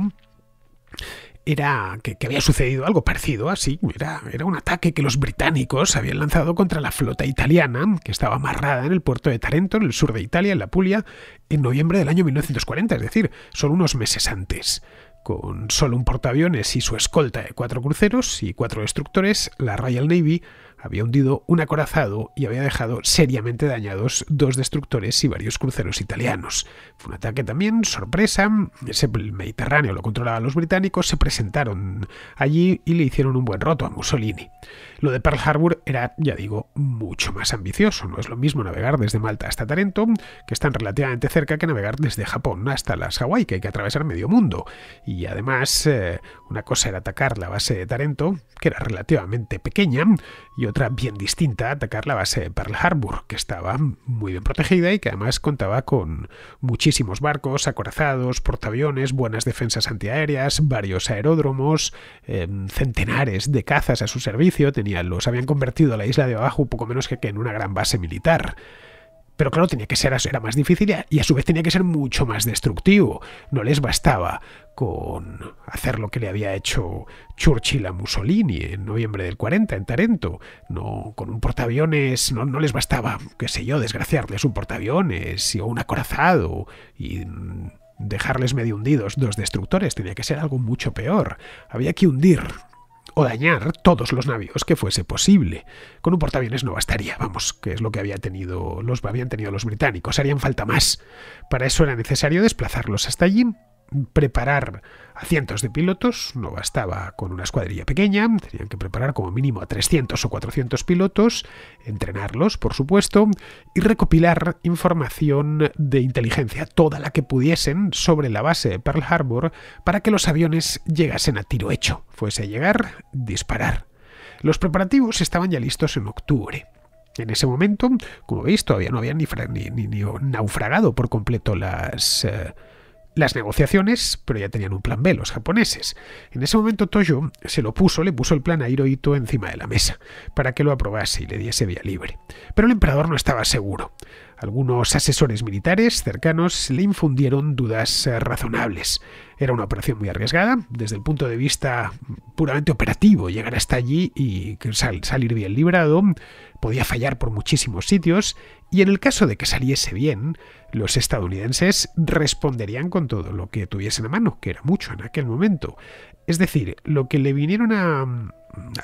era que, había sucedido algo parecido así. Era, era un ataque que los británicos habían lanzado contra la flota italiana, que estaba amarrada en el puerto de Tarento, en el sur de Italia, en la Puglia, en noviembre del año 1940, es decir, solo unos meses antes. Con solo un portaaviones y su escolta de cuatro cruceros y cuatro destructores, la Royal Navy había hundido un acorazado y había dejado seriamente dañados dos destructores y varios cruceros italianos. Fue un ataque también sorpresa, el Mediterráneo lo controlaban los británicos, se presentaron allí y le hicieron un buen roto a Mussolini. Lo de Pearl Harbor era, ya digo, mucho más ambicioso, no es lo mismo navegar desde Malta hasta Tarento, que están relativamente cerca, que navegar desde Japón hasta las Hawái, que hay que atravesar medio mundo. Y además, eh, una cosa era atacar la base de Tarento, que era relativamente pequeña, y otra bien distinta, atacar la base de Pearl Harbor, que estaba muy bien protegida y que además contaba con muchísimos barcos, acorazados, portaaviones, buenas defensas antiaéreas, varios aeródromos, em, centenares de cazas a su servicio, tenían los habían convertido a la isla de abajo poco menos que en una gran base militar. Pero claro, tenía que ser, era más difícil y a su vez tenía que ser mucho más destructivo. No les bastaba con hacer lo que le había hecho Churchill a Mussolini en noviembre del 40 en Tarento. No, con un portaaviones no, no les bastaba, qué sé yo, desgraciarles un portaaviones o un acorazado y dejarles medio hundidos dos destructores. Tenía que ser algo mucho peor. Había que hundir o dañar todos los navíos que fuese posible. Con un portaaviones no bastaría, vamos, que es lo que había tenido los, habían tenido los británicos, harían falta más. Para eso era necesario desplazarlos hasta allí preparar a cientos de pilotos, no bastaba con una escuadrilla pequeña, tenían que preparar como mínimo a 300 o 400 pilotos, entrenarlos, por supuesto, y recopilar información de inteligencia, toda la que pudiesen, sobre la base de Pearl Harbor, para que los aviones llegasen a tiro hecho, fuese a llegar, disparar. Los preparativos estaban ya listos en octubre. En ese momento, como veis, todavía no habían ni, naufragado por completo las... Eh, las negociaciones, pero ya tenían un plan B los japoneses. En ese momento Toyo se lo puso, le puso el plan a Hirohito encima de la mesa, para que lo aprobase y le diese vía libre. Pero el emperador no estaba seguro. Algunos asesores militares cercanos le infundieron dudas eh, razonables. Era una operación muy arriesgada, desde el punto de vista puramente operativo, llegar hasta allí y salir bien librado, podía fallar por muchísimos sitios, y en el caso de que saliese bien, los estadounidenses responderían con todo lo que tuviesen a mano, que era mucho en aquel momento. Es decir, lo que le vinieron a,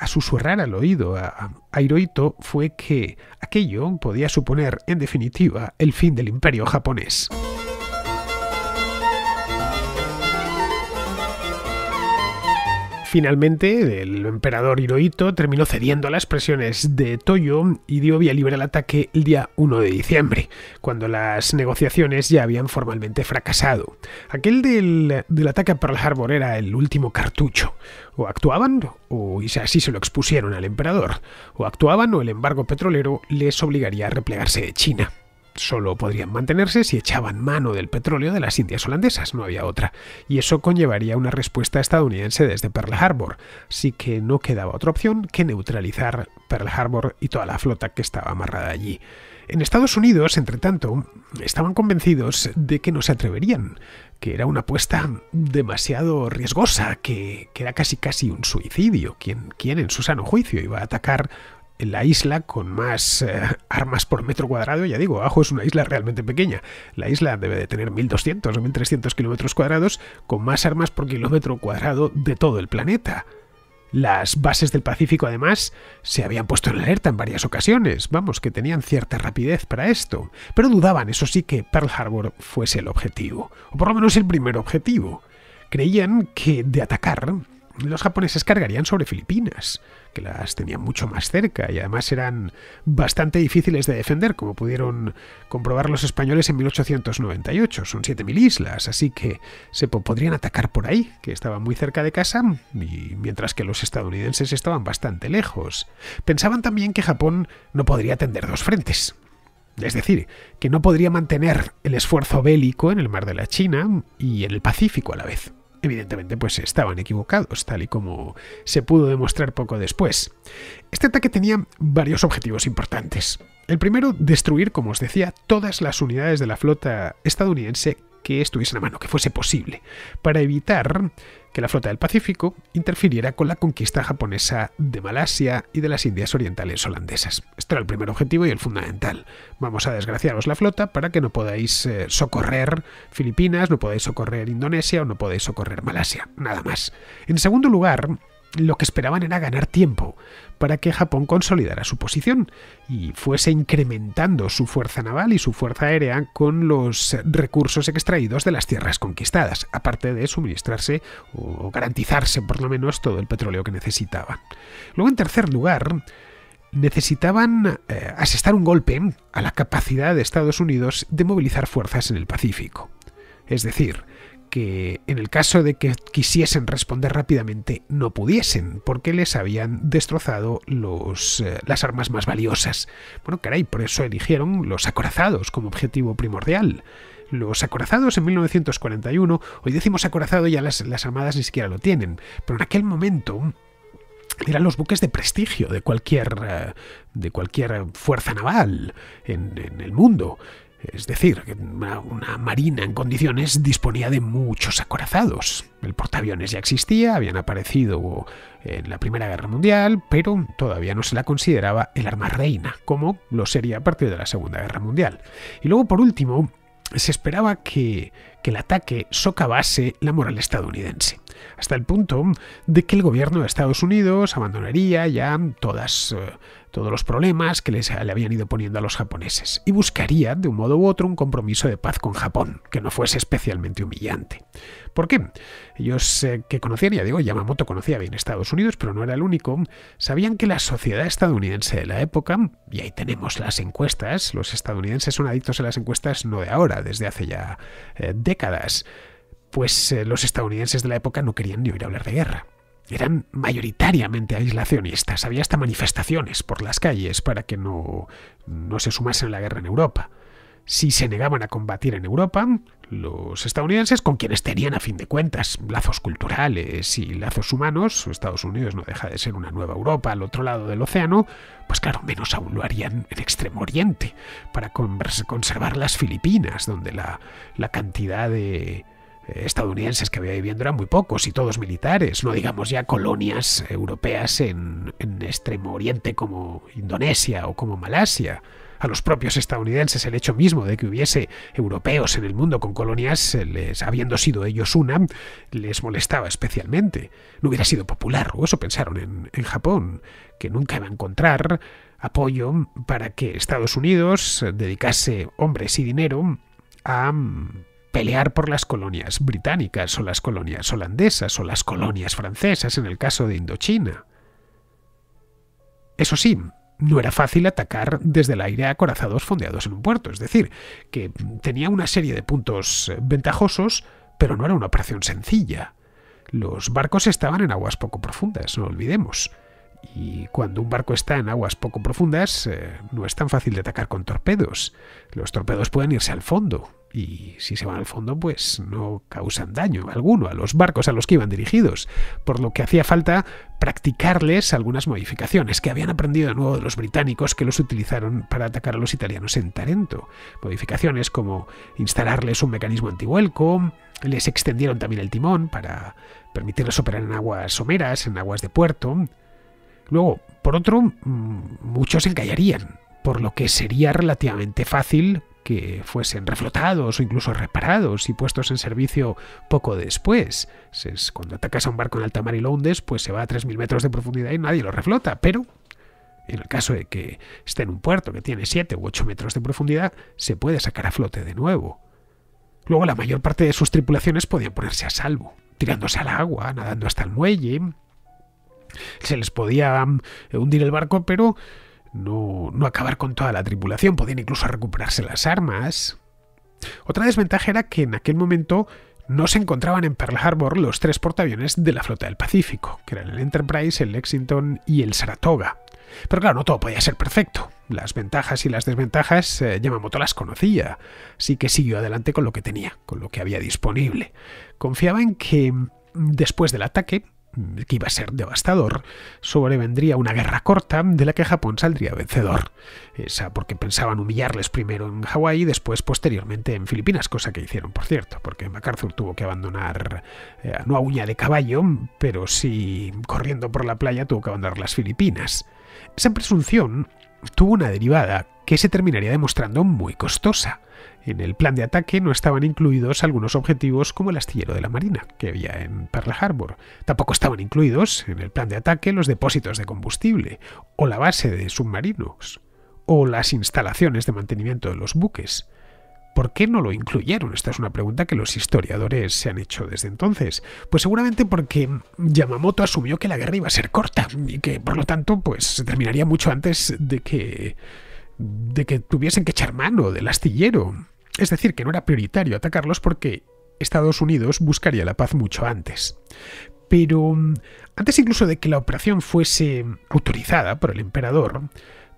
susurrar al oído a, a, Hirohito fue que aquello podía suponer, en definitiva, el fin del imperio japonés. Finalmente, el emperador Hirohito terminó cediendo a las presiones de Toyo y dio vía libre al ataque el día 1 de diciembre, cuando las negociaciones ya habían formalmente fracasado. Aquel del, ataque a Pearl Harbor era el último cartucho. O actuaban, o y así se lo expusieron al emperador, o actuaban o el embargo petrolero les obligaría a replegarse de China solo podrían mantenerse si echaban mano del petróleo de las Indias holandesas, no había otra, y eso conllevaría una respuesta estadounidense desde Pearl Harbor, así que no quedaba otra opción que neutralizar Pearl Harbor y toda la flota que estaba amarrada allí. En Estados Unidos, entre tanto, estaban convencidos de que no se atreverían, que era una apuesta demasiado riesgosa, que, que era casi casi un suicidio. quien en su sano juicio iba a atacar la isla con más eh, armas por metro cuadrado, ya digo, Ajo es una isla realmente pequeña. La isla debe de tener 1200 o 1300 kilómetros cuadrados con más armas por kilómetro cuadrado de todo el planeta. Las bases del Pacífico, además, se habían puesto en alerta en varias ocasiones, vamos, que tenían cierta rapidez para esto, pero dudaban, eso sí, que Pearl Harbor fuese el objetivo, o por lo menos el primer objetivo. Creían que de atacar, los japoneses cargarían sobre Filipinas, que las tenía mucho más cerca y además eran bastante difíciles de defender, como pudieron comprobar los españoles en 1898. Son 7.000 islas, así que se podrían atacar por ahí, que estaba muy cerca de casa, y mientras que los estadounidenses estaban bastante lejos. Pensaban también que Japón no podría tender dos frentes, es decir, que no podría mantener el esfuerzo bélico en el mar de la China y en el Pacífico a la vez. Evidentemente, pues estaban equivocados, tal y como se pudo demostrar poco después. Este ataque tenía varios objetivos importantes. El primero, destruir, como os decía, todas las unidades de la flota estadounidense que estuviesen a mano, que fuese posible, para evitar que la flota del Pacífico interfiriera con la conquista japonesa de Malasia y de las Indias Orientales holandesas. Este era el primer objetivo y el fundamental. Vamos a desgraciaros la flota para que no podáis eh, socorrer Filipinas, no podáis socorrer Indonesia o no podáis socorrer Malasia, nada más. En segundo lugar, lo que esperaban era ganar tiempo para que Japón consolidara su posición y fuese incrementando su fuerza naval y su fuerza aérea con los recursos extraídos de las tierras conquistadas, aparte de suministrarse o garantizarse por lo menos todo el petróleo que necesitaba Luego, en tercer lugar, necesitaban eh, asestar un golpe a la capacidad de Estados Unidos de movilizar fuerzas en el Pacífico. Es decir, que en el caso de que quisiesen responder rápidamente no pudiesen, porque les habían destrozado los, eh, las armas más valiosas. Bueno, caray, por eso eligieron los acorazados como objetivo primordial. Los acorazados en 1941, hoy decimos acorazado ya las, armadas ni siquiera lo tienen, pero en aquel momento eran los buques de prestigio de cualquier, eh, de cualquier fuerza naval en, en el mundo. Es decir, una, una marina en condiciones disponía de muchos acorazados. El portaaviones ya existía, habían aparecido en la Primera Guerra Mundial, pero todavía no se la consideraba el arma reina, como lo sería a partir de la Segunda Guerra Mundial. Y luego, por último, se esperaba que el ataque socavase la moral estadounidense hasta el punto de que el gobierno de Estados Unidos abandonaría ya eh, todos los problemas que le habían ido poniendo a los japoneses y buscaría de un modo u otro un compromiso de paz con Japón, que no fuese especialmente humillante. ¿Por qué? Ellos eh, que conocían, ya digo, Yamamoto conocía bien Estados Unidos, pero no era el único, sabían que la sociedad estadounidense de la época, y ahí tenemos las encuestas, los estadounidenses son adictos a las encuestas no de ahora, desde hace ya eh, décadas, pues eh, los estadounidenses de la época no querían ni oír hablar de guerra. Eran mayoritariamente aislacionistas, había hasta manifestaciones por las calles para que no, no se sumasen a la guerra en Europa. Si se negaban a combatir en Europa, los estadounidenses, con quienes tenían a fin de cuentas lazos culturales y lazos humanos, Estados Unidos no deja de ser una nueva Europa al otro lado del océano, pues claro, menos aún lo harían en Extremo Oriente, para conservar las Filipinas, donde la, la cantidad de, estadounidenses que había viviendo eran muy pocos y todos militares, no digamos ya colonias eh, europeas en, Extremo Oriente como Indonesia o como Malasia. A los propios estadounidenses el hecho mismo de que hubiese europeos en el mundo con colonias, eh, les, habiendo sido ellos una, les molestaba especialmente. No hubiera sido popular, o eso pensaron en, en Japón, que nunca iba a encontrar apoyo para que Estados Unidos eh, dedicase hombres y dinero a mm, pelear por las colonias británicas o las colonias holandesas o las colonias francesas en el caso de Indochina. Eso sí, no era fácil atacar desde el aire a corazados fondeados en un puerto, es decir, que tenía una serie de puntos eh, ventajosos, pero no era una operación sencilla. Los barcos estaban en aguas poco profundas, no olvidemos. Y cuando un barco está en aguas poco profundas, eh, no es tan fácil de atacar con torpedos. Los torpedos pueden irse al fondo, y si se van al fondo pues no causan daño alguno a los barcos a los que iban dirigidos, por lo que hacía falta practicarles algunas modificaciones que habían aprendido de nuevo de los británicos que los utilizaron para atacar a los italianos en Tarento. Modificaciones como instalarles un mecanismo antihuelco, les extendieron también el timón para permitirles operar en aguas someras, en aguas de puerto. Luego, por otro, mm, muchos encallarían, por lo que sería relativamente fácil que fuesen reflotados o incluso reparados y puestos en servicio poco después. cuando atacas a un barco en alta mar y lo hundes, pues se va a 3.000 metros de profundidad y nadie lo reflota, pero en el caso de que esté en un puerto que tiene 7 u 8 metros de profundidad, se puede sacar a flote de nuevo. Luego la mayor parte de sus tripulaciones podían ponerse a salvo, tirándose al agua, nadando hasta el muelle. Se les podía mm, hundir el barco, pero no, acabar con toda la tripulación, podían incluso recuperarse las armas. Otra desventaja era que en aquel momento no se encontraban en Pearl Harbor los tres portaaviones de la flota del Pacífico, que eran el Enterprise, el Lexington y el Saratoga. Pero claro, no todo podía ser perfecto. Las ventajas y las desventajas eh, Yamamoto las conocía, así que siguió adelante con lo que tenía, con lo que había disponible. Confiaba en que después del ataque que iba a ser devastador, sobrevendría una guerra corta de la que Japón saldría vencedor. Esa porque pensaban humillarles primero en Hawái y después posteriormente en Filipinas, cosa que hicieron, por cierto, porque MacArthur tuvo que abandonar, eh, no a uña de caballo, pero sí corriendo por la playa tuvo que abandonar las Filipinas. Esa presunción tuvo una derivada que se terminaría demostrando muy costosa. En el plan de ataque no estaban incluidos algunos objetivos como el astillero de la Marina, que había en Pearl Harbor. Tampoco estaban incluidos en el plan de ataque los depósitos de combustible, o la base de submarinos, o las instalaciones de mantenimiento de los buques. ¿Por qué no lo incluyeron? Esta es una pregunta que los historiadores se han hecho desde entonces. Pues seguramente porque Yamamoto asumió que la guerra iba a ser corta y que por lo tanto pues terminaría mucho antes de que de que tuviesen que echar mano del astillero. Es decir, que no era prioritario atacarlos porque Estados Unidos buscaría la paz mucho antes. Pero antes incluso de que la operación fuese autorizada por el emperador,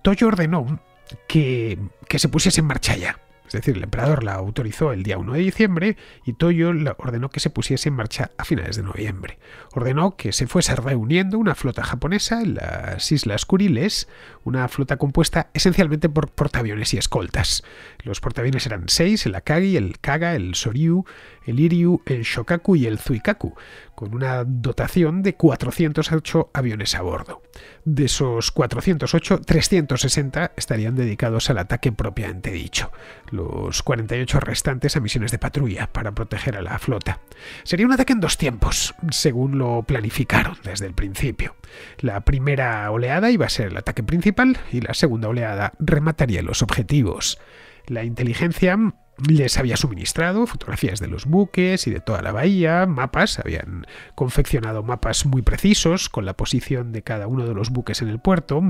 Toyo ordenó que, que se pusiese en marcha ya es decir, el emperador la autorizó el día 1 de diciembre y Toyo ordenó que se pusiese en marcha a finales de noviembre. Ordenó que se fuese reuniendo una flota japonesa en las Islas Kuriles, una flota compuesta esencialmente por portaaviones y escoltas. Los portaaviones eran seis, el Akagi, el Kaga, el Soryu, el Iryu, el Shokaku y el Zuikaku con una dotación de 408 aviones a bordo. De esos 408, 360 estarían dedicados al ataque propiamente dicho, los 48 restantes a misiones de patrulla para proteger a la flota. Sería un ataque en dos tiempos, según lo planificaron desde el principio. La primera oleada iba a ser el ataque principal y la segunda oleada remataría los objetivos. La inteligencia les había suministrado fotografías de los buques y de toda la bahía, mapas, habían confeccionado mapas muy precisos con la posición de cada uno de los buques en el puerto.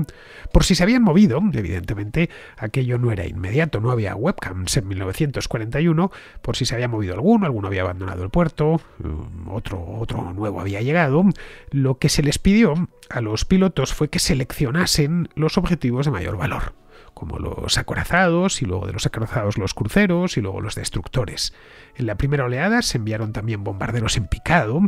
Por si se habían movido, evidentemente aquello no era inmediato, no había webcams en 1941, por si se había movido alguno, alguno había abandonado el puerto, mm, otro, otro nuevo había llegado. Lo que se les pidió a los pilotos fue que seleccionasen los objetivos de mayor valor como los acorazados y luego de los acorazados los cruceros y luego los destructores. En la primera oleada se enviaron también bombarderos en picado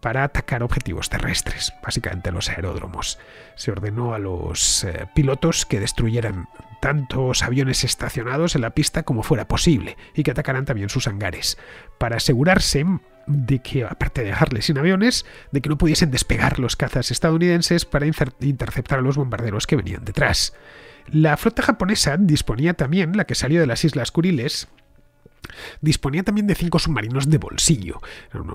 para atacar objetivos terrestres, básicamente los aeródromos. Se ordenó a los eh, pilotos que destruyeran tantos aviones estacionados en la pista como fuera posible y que atacaran también sus hangares, para asegurarse de que, aparte de dejarles sin aviones, de que no pudiesen despegar los cazas estadounidenses para interceptar a los bombarderos que venían detrás. La flota japonesa disponía también, la que salió de las Islas Kuriles, Disponía también de cinco submarinos de bolsillo.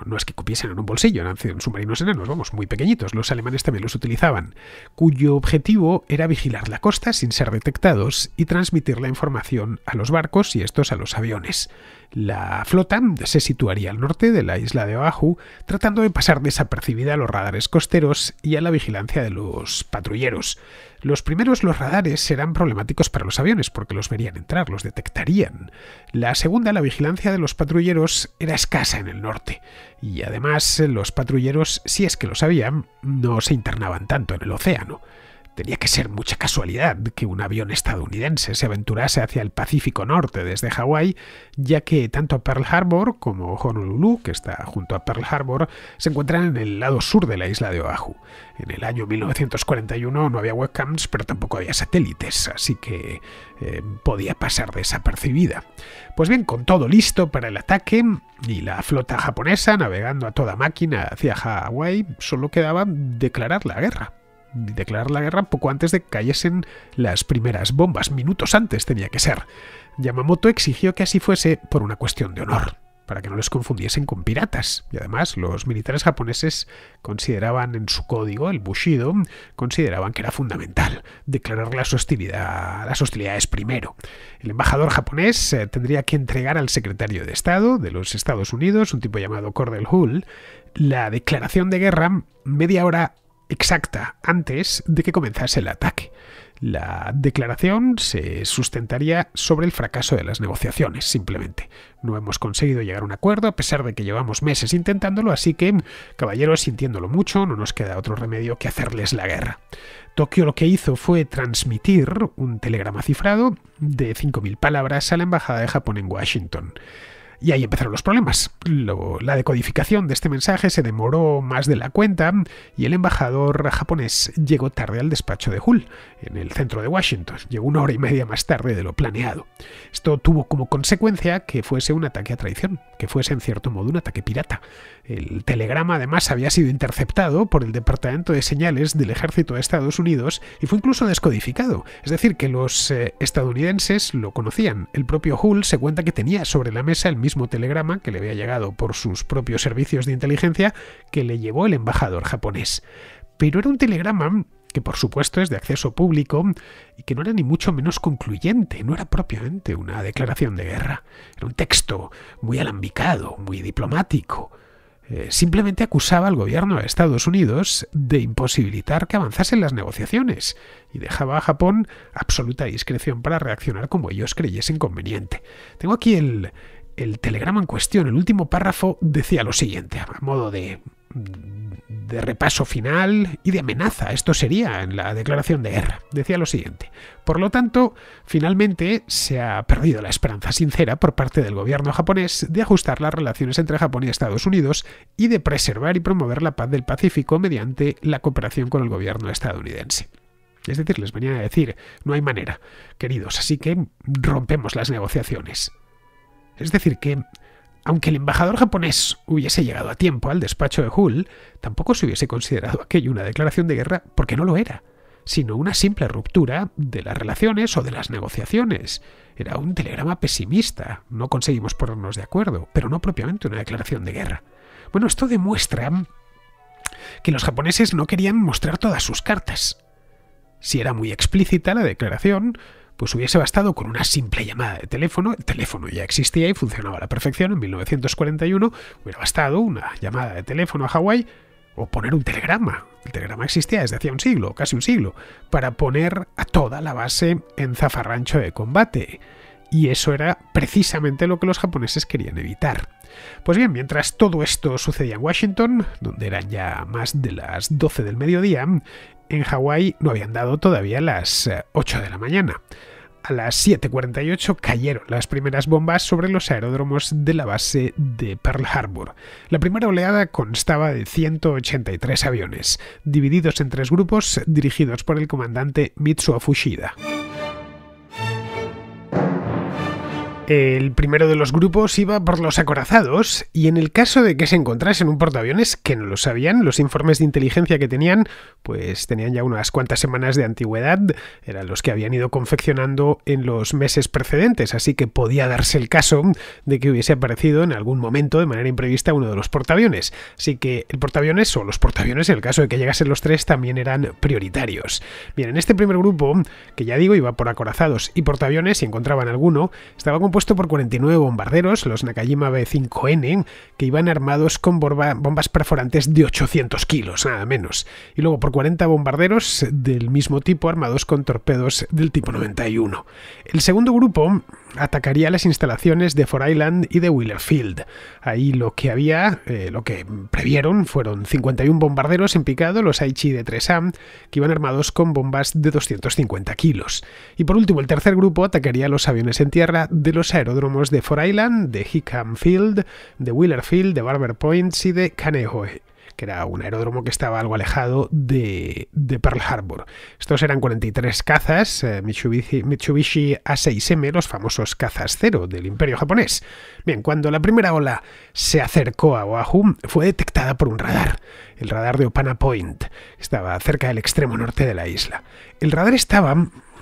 No, es que cupiesen en un bolsillo, eran submarinos enanos, vamos, muy pequeñitos. Los alemanes también los utilizaban, cuyo objetivo era vigilar la costa sin ser detectados y transmitir la información a los barcos y estos a los aviones. La flota se situaría al norte de la isla de Oahu, tratando de pasar desapercibida a los radares costeros y a la vigilancia de los patrulleros. Los primeros, los radares, serán problemáticos para los aviones porque los verían entrar, los detectarían. La segunda, la vigilancia de los patrulleros, era escasa en el norte. Y además, los patrulleros, si es que lo sabían, no se internaban tanto en el océano. Tenía que ser mucha casualidad que un avión estadounidense se aventurase hacia el Pacífico Norte desde Hawái, ya que tanto Pearl Harbor como Honolulu, que está junto a Pearl Harbor, se encuentran en el lado sur de la isla de Oahu. En el año 1941 no había webcams, pero tampoco había satélites, así que eh, podía pasar desapercibida. Pues bien, con todo listo para el ataque y la flota japonesa navegando a toda máquina hacia Hawái, solo quedaba declarar la guerra declarar la guerra poco antes de que cayesen las primeras bombas, minutos antes tenía que ser. Yamamoto exigió que así fuese por una cuestión de honor, para que no les confundiesen con piratas. Y además, los militares japoneses consideraban en su código, el Bushido, consideraban que era fundamental declarar las, hostilidad, las hostilidades primero. El embajador japonés eh, tendría que entregar al secretario de Estado de los Estados Unidos, un tipo llamado Cordell Hull, la declaración de guerra media hora exacta antes de que comenzase el ataque. La declaración se sustentaría sobre el fracaso de las negociaciones, simplemente. No hemos conseguido llegar a un acuerdo, a pesar de que llevamos meses intentándolo, así que, caballeros, sintiéndolo mucho, no nos queda otro remedio que hacerles la guerra. Tokio lo que hizo fue transmitir un telegrama cifrado de 5.000 palabras a la Embajada de Japón en Washington. Y ahí empezaron los problemas. la decodificación de este mensaje se demoró más de la cuenta y el embajador japonés llegó tarde al despacho de Hull, en el centro de Washington. Llegó una hora y media más tarde de lo planeado. Esto tuvo como consecuencia que fuese un ataque a traición, que fuese en cierto modo un ataque pirata. El telegrama además había sido interceptado por el Departamento de Señales del Ejército de Estados Unidos y fue incluso descodificado. Es decir, que los eh, estadounidenses lo conocían. El propio Hull se cuenta que tenía sobre la mesa el telegrama que le había llegado por sus propios servicios de inteligencia que le llevó el embajador japonés. Pero era un telegrama que por supuesto es de acceso público y que no era ni mucho menos concluyente, no era propiamente una declaración de guerra. Era un texto muy alambicado, muy diplomático. Eh, simplemente acusaba al gobierno de Estados Unidos de imposibilitar que avanzasen las negociaciones y dejaba a Japón absoluta discreción para reaccionar como ellos creyesen conveniente. Tengo aquí el, el telegrama en cuestión, el último párrafo, decía lo siguiente, a modo de, repaso final y de amenaza. Esto sería en la declaración de guerra. Decía lo siguiente. Por lo tanto, finalmente se ha perdido la esperanza sincera por parte del gobierno japonés de ajustar las relaciones entre Japón y Estados Unidos y de preservar y promover la paz del Pacífico mediante la cooperación con el gobierno estadounidense. Es decir, les venía a decir, no hay manera, queridos, así que rompemos las negociaciones. Es decir, que aunque el embajador japonés hubiese llegado a tiempo al despacho de Hull, tampoco se hubiese considerado aquello una declaración de guerra porque no lo era, sino una simple ruptura de las relaciones o de las negociaciones. Era un telegrama pesimista, no conseguimos ponernos de acuerdo, pero no propiamente una declaración de guerra. Bueno, esto demuestra que los japoneses no querían mostrar todas sus cartas. Si era muy explícita la declaración, pues hubiese bastado con una simple llamada de teléfono, el teléfono ya existía y funcionaba a la perfección en 1941, hubiera bastado una llamada de teléfono a Hawái o poner un telegrama, el telegrama existía desde hacía un siglo, casi un siglo, para poner a toda la base en zafarrancho de combate. Y eso era precisamente lo que los japoneses querían evitar. Pues bien, mientras todo esto sucedía en Washington, donde eran ya más de las 12 del mediodía, en Hawái no habían dado todavía las 8 eh, de la mañana. A las 7.48 cayeron las primeras bombas sobre los aeródromos de la base de Pearl Harbor. La primera oleada constaba de 183 aviones, divididos en tres grupos dirigidos por el comandante Mitsuo Fushida. El primero de los grupos iba por los acorazados y en el caso de que se encontrasen un portaaviones, que no lo sabían, los informes de inteligencia que tenían, pues tenían ya unas cuantas semanas de antigüedad, eran los que habían ido confeccionando en los meses precedentes, así que podía darse el caso de que hubiese aparecido en algún momento de manera imprevista uno de los portaaviones. Así que el portaaviones o los portaaviones, en el caso de que llegasen los tres, también eran prioritarios. Bien, en este primer grupo, que ya digo iba por acorazados y portaaviones, si encontraban alguno, estaba compuesto Puesto por 49 bombarderos, los Nakajima B5N, que iban armados con bombas perforantes de 800 kilos, nada menos, y luego por 40 bombarderos del mismo tipo armados con torpedos del tipo 91. El segundo grupo atacaría las instalaciones de fore Island y de Wheelerfield. Ahí lo que había, eh, lo que previeron, fueron 51 bombarderos en picado, los Aichi de 3AM, que iban armados con bombas de 250 kilos. Y por último, el tercer grupo atacaría los aviones en tierra de los aeródromos de fore Island, de Hickam Field, de Wheelerfield, de Barber Points y de Kanehoe que era un aeródromo que estaba algo alejado de, de Pearl Harbor. Estos eran 43 cazas eh, Mitsubishi, Mitsubishi, A6M, los famosos cazas cero del imperio japonés. Bien, cuando la primera ola se acercó a Oahu, fue detectada por un radar, el radar de Opana Point. Estaba cerca del extremo norte de la isla. El radar estaba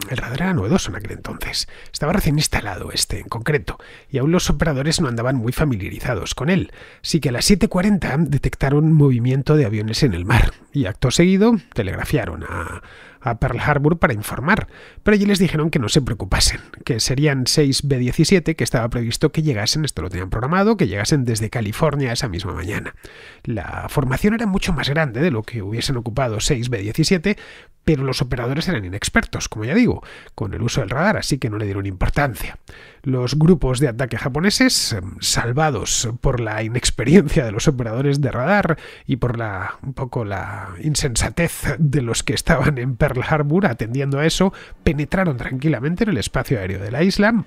el radar era novedoso en aquel entonces. Estaba recién instalado este en concreto, y aún los operadores no andaban muy familiarizados con él. Así que a las 7.40 detectaron movimiento de aviones en el mar, y acto seguido telegrafiaron a, a Pearl Harbor para informar, pero allí les dijeron que no se preocupasen, que serían 6 B-17 que estaba previsto que llegasen, esto lo tenían programado, que llegasen desde California esa misma mañana. La formación era mucho más grande de lo que hubiesen ocupado 6 B-17, pero los operadores eran inexpertos, como ya digo, con el uso del radar, así que no le dieron importancia los grupos de ataque japoneses, em, salvados por la inexperiencia de los operadores de radar y por la un poco la insensatez de los que estaban en Pearl Harbor atendiendo a eso, penetraron tranquilamente en el espacio aéreo de la isla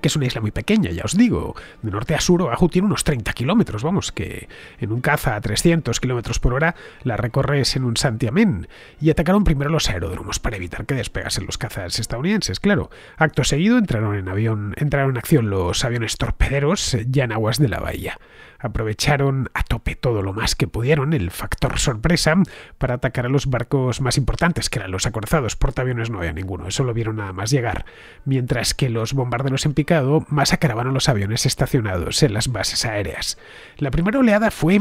que es una isla muy pequeña, ya os digo. De norte a sur, Oahu tiene unos 30 kilómetros, vamos, que en un caza a 300 kilómetros por hora la recorres en un santiamén. Y atacaron primero los aeródromos para evitar que despegasen los cazas estadounidenses, claro. Acto seguido entraron en avión, entraron en acción los aviones torpederos eh, ya en aguas de la bahía aprovecharon a tope todo lo más que pudieron el factor sorpresa para atacar a los barcos más importantes, que eran los acorazados. Portaaviones no había ninguno, eso lo vieron nada más llegar. Mientras que los bombarderos en picado masacraban a los aviones estacionados en las bases aéreas. La primera oleada fue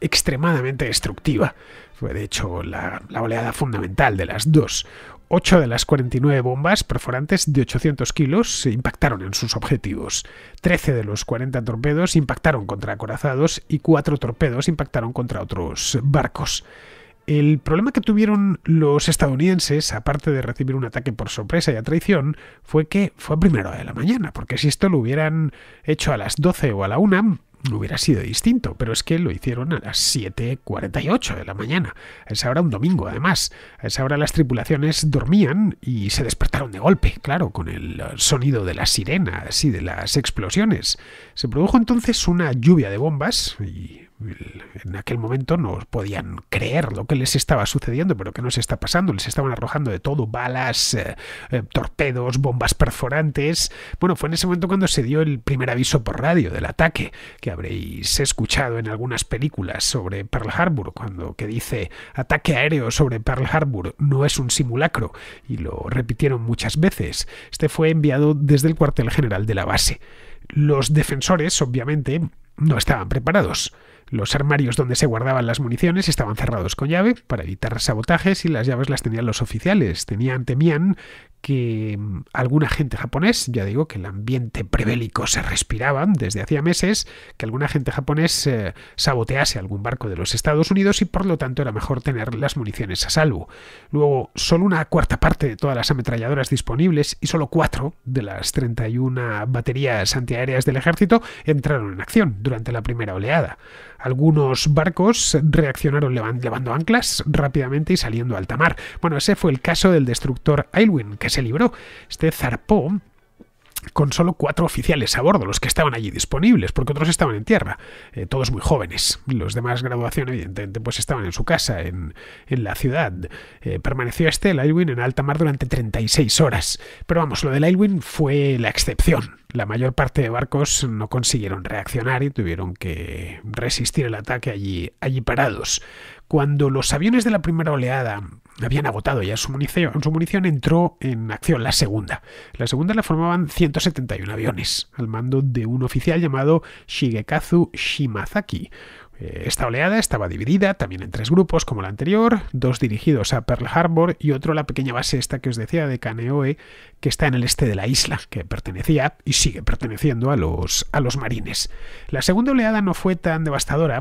extremadamente destructiva. Fue de hecho la, la, oleada fundamental de las dos. 8 de las 49 bombas perforantes de 800 kilos impactaron en sus objetivos. 13 de los 40 torpedos impactaron contra acorazados y 4 torpedos impactaron contra otros barcos. El problema que tuvieron los estadounidenses, aparte de recibir un ataque por sorpresa y a traición, fue que fue a primera hora de la mañana, porque si esto lo hubieran hecho a las 12 o a la 1, no hubiera sido distinto, pero es que lo hicieron a las 7.48 de la mañana, a esa hora un domingo además, a esa hora las tripulaciones dormían y se despertaron de golpe, claro, con el sonido de las sirenas y de las explosiones. Se produjo entonces una lluvia de bombas y en aquel momento no podían creer lo que les estaba sucediendo, pero que no se está pasando? Les estaban arrojando de todo, balas, eh, eh, torpedos, bombas perforantes. Bueno, fue en ese momento cuando se dio el primer aviso por radio del ataque, que habréis escuchado en algunas películas sobre Pearl Harbor, cuando que dice ataque aéreo sobre Pearl Harbor no es un simulacro, y lo repitieron muchas veces. Este fue enviado desde el cuartel general de la base. Los defensores, obviamente, no estaban preparados. Los armarios donde se guardaban las municiones estaban cerrados con llave para evitar sabotajes y las llaves las tenían los oficiales. Tenían, temían que mm, algún agente japonés, ya digo que el ambiente prebélico se respiraba desde hacía meses, que algún agente japonés eh, sabotease algún barco de los Estados Unidos y por lo tanto era mejor tener las municiones a salvo. Luego, solo una cuarta parte de todas las ametralladoras disponibles y solo cuatro de las 31 baterías antiaéreas del ejército entraron en acción durante la primera oleada. Algunos barcos reaccionaron llevando anclas rápidamente y saliendo al alta mar. Bueno, ese fue el caso del destructor Aylwin, que se libró. Este zarpó con solo cuatro oficiales a bordo, los que estaban allí disponibles, porque otros estaban en tierra, eh, todos muy jóvenes. Los demás graduación, evidentemente, pues estaban en su casa, en, la ciudad. Eh, permaneció este, el Aylwin, en alta mar durante 36 horas. Pero vamos, lo del Aylwin fue la excepción. La mayor parte de barcos no consiguieron reaccionar y tuvieron que resistir el ataque allí, allí parados. Cuando los aviones de la primera oleada habían agotado ya su munición, su munición entró en acción la segunda. La segunda la formaban 171 aviones, al mando de un oficial llamado Shigekazu Shimazaki, eh, esta oleada estaba dividida también en tres grupos, como la anterior, dos dirigidos a Pearl Harbor y otro a la pequeña base esta que os decía de Kaneohe, que está en el este de la isla, que pertenecía y sigue perteneciendo a los, a los marines. La segunda oleada no fue tan devastadora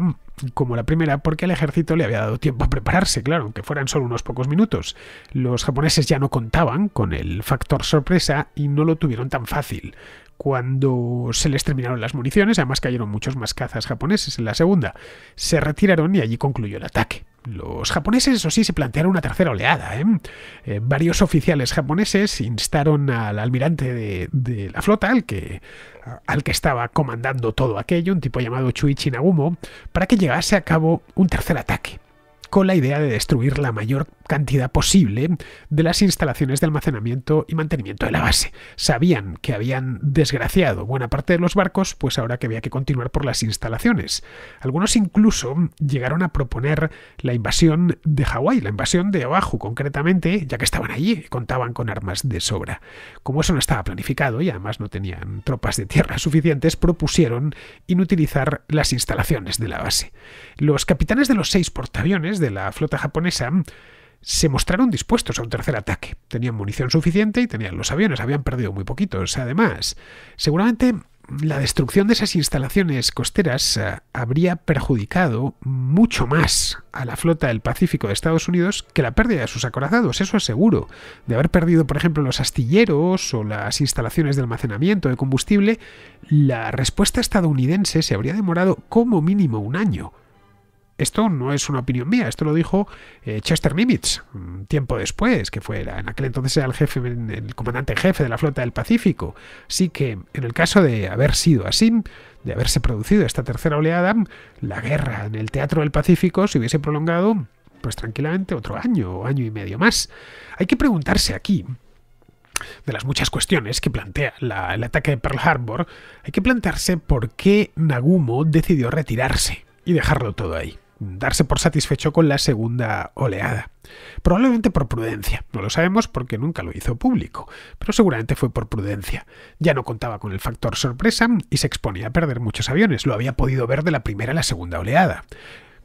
como la primera porque el ejército le había dado tiempo a prepararse, claro, aunque fueran solo unos pocos minutos. Los japoneses ya no contaban con el factor sorpresa y no lo tuvieron tan fácil. Cuando se les terminaron las municiones, además cayeron muchos más cazas japoneses en la segunda, se retiraron y allí concluyó el ataque. Los japoneses, eso sí, se plantearon una tercera oleada. ¿eh? Eh, varios oficiales japoneses instaron al almirante de, la flota, al que, al que estaba comandando todo aquello, un tipo llamado Chuichi Nagumo, para que llegase a cabo un tercer ataque con la idea de destruir la mayor cantidad posible de las instalaciones de almacenamiento y mantenimiento de la base. Sabían que habían desgraciado buena parte de los barcos, pues ahora que había que continuar por las instalaciones. Algunos incluso llegaron a proponer la invasión de Hawái, la invasión de abajo concretamente, ya que estaban allí y contaban con armas de sobra. Como eso no estaba planificado y además no tenían tropas de tierra suficientes, propusieron inutilizar las instalaciones de la base. Los capitanes de los seis portaaviones de la flota japonesa se mostraron dispuestos a un tercer ataque. Tenían munición suficiente y tenían los aviones, habían perdido muy poquitos. Además, seguramente la destrucción de esas instalaciones costeras eh, habría perjudicado mucho más a la flota del Pacífico de Estados Unidos que la pérdida de sus acorazados, eso es seguro. De haber perdido, por ejemplo, los astilleros o las instalaciones de almacenamiento de combustible, la respuesta estadounidense se habría demorado como mínimo un año. Esto no es una opinión mía, esto lo dijo eh, Chester Nimitz un mm, tiempo después, que fue en aquel entonces era el jefe, comandante jefe de la flota del Pacífico. Así que en el caso de haber sido así, de haberse producido esta tercera oleada, la guerra en el teatro del Pacífico se hubiese prolongado, pues tranquilamente otro año o año y medio más. Hay que preguntarse aquí de las muchas cuestiones que plantea el ataque de Pearl Harbor, hay que plantearse por qué Nagumo decidió retirarse y dejarlo todo ahí darse por satisfecho con la segunda oleada. Probablemente por prudencia, no lo sabemos porque nunca lo hizo público, pero seguramente fue por prudencia. Ya no contaba con el factor sorpresa y se exponía a perder muchos aviones, lo había podido ver de la primera a la segunda oleada.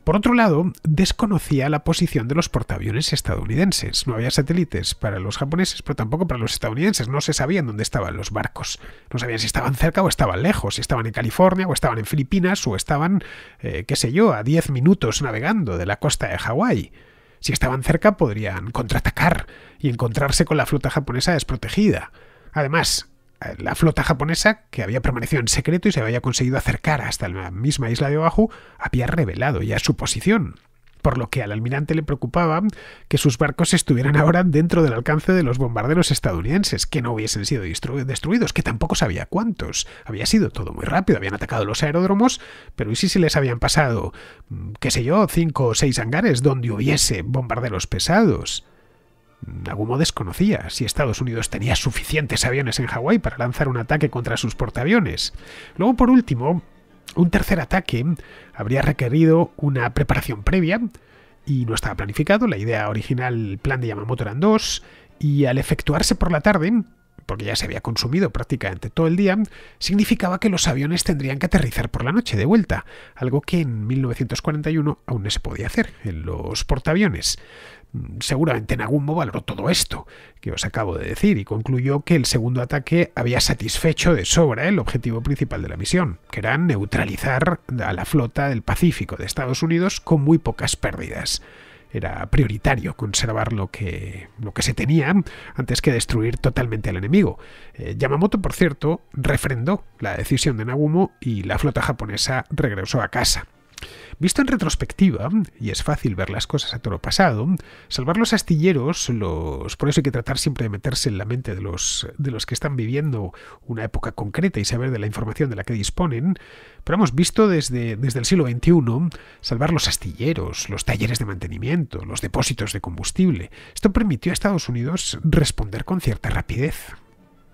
Por otro lado, desconocía la posición de los portaaviones estadounidenses. No había satélites para los japoneses, pero tampoco para los estadounidenses. No se sabían dónde estaban los barcos. No sabían si estaban cerca o estaban lejos, si estaban en California o estaban en Filipinas o estaban, eh, qué sé yo, a 10 minutos navegando de la costa de Hawái. Si estaban cerca podrían contraatacar y encontrarse con la flota japonesa desprotegida. Además, la flota japonesa, que había permanecido en secreto y se había conseguido acercar hasta la misma isla de Oahu, había revelado ya su posición por lo que al almirante le preocupaba que sus barcos estuvieran ahora dentro del alcance de los bombarderos estadounidenses, que no hubiesen sido destruidos, que tampoco sabía cuántos. Había sido todo muy rápido, habían atacado los aeródromos, pero ¿y si se les habían pasado, mm, qué sé yo, cinco o seis hangares donde hubiese bombarderos pesados? Mm, Nagumo desconocía si Estados Unidos tenía suficientes aviones en Hawái para lanzar un ataque contra sus portaaviones. Luego, por último, un tercer ataque habría requerido una preparación previa y no estaba planificado. La idea original, el plan de Yamamoto eran dos y al efectuarse por la tarde, porque ya se había consumido prácticamente todo el día, significaba que los aviones tendrían que aterrizar por la noche de vuelta, algo que en 1941 aún no se podía hacer en los portaaviones. Seguramente Nagumo valoró todo esto que os acabo de decir y concluyó que el segundo ataque había satisfecho de sobra el objetivo principal de la misión, que era neutralizar a la flota del Pacífico de Estados Unidos con muy pocas pérdidas. Era prioritario conservar lo que, lo que se tenía antes que destruir totalmente al enemigo. Eh, Yamamoto, por cierto, refrendó la decisión de Nagumo y la flota japonesa regresó a casa. Visto en retrospectiva, y es fácil ver las cosas a toro pasado, salvar los astilleros, los... por eso hay que tratar siempre de meterse en la mente de los, de los que están viviendo una época concreta y saber de la información de la que disponen, pero hemos visto desde, desde el siglo XXI salvar los astilleros, los talleres de mantenimiento, los depósitos de combustible. Esto permitió a Estados Unidos responder con cierta rapidez.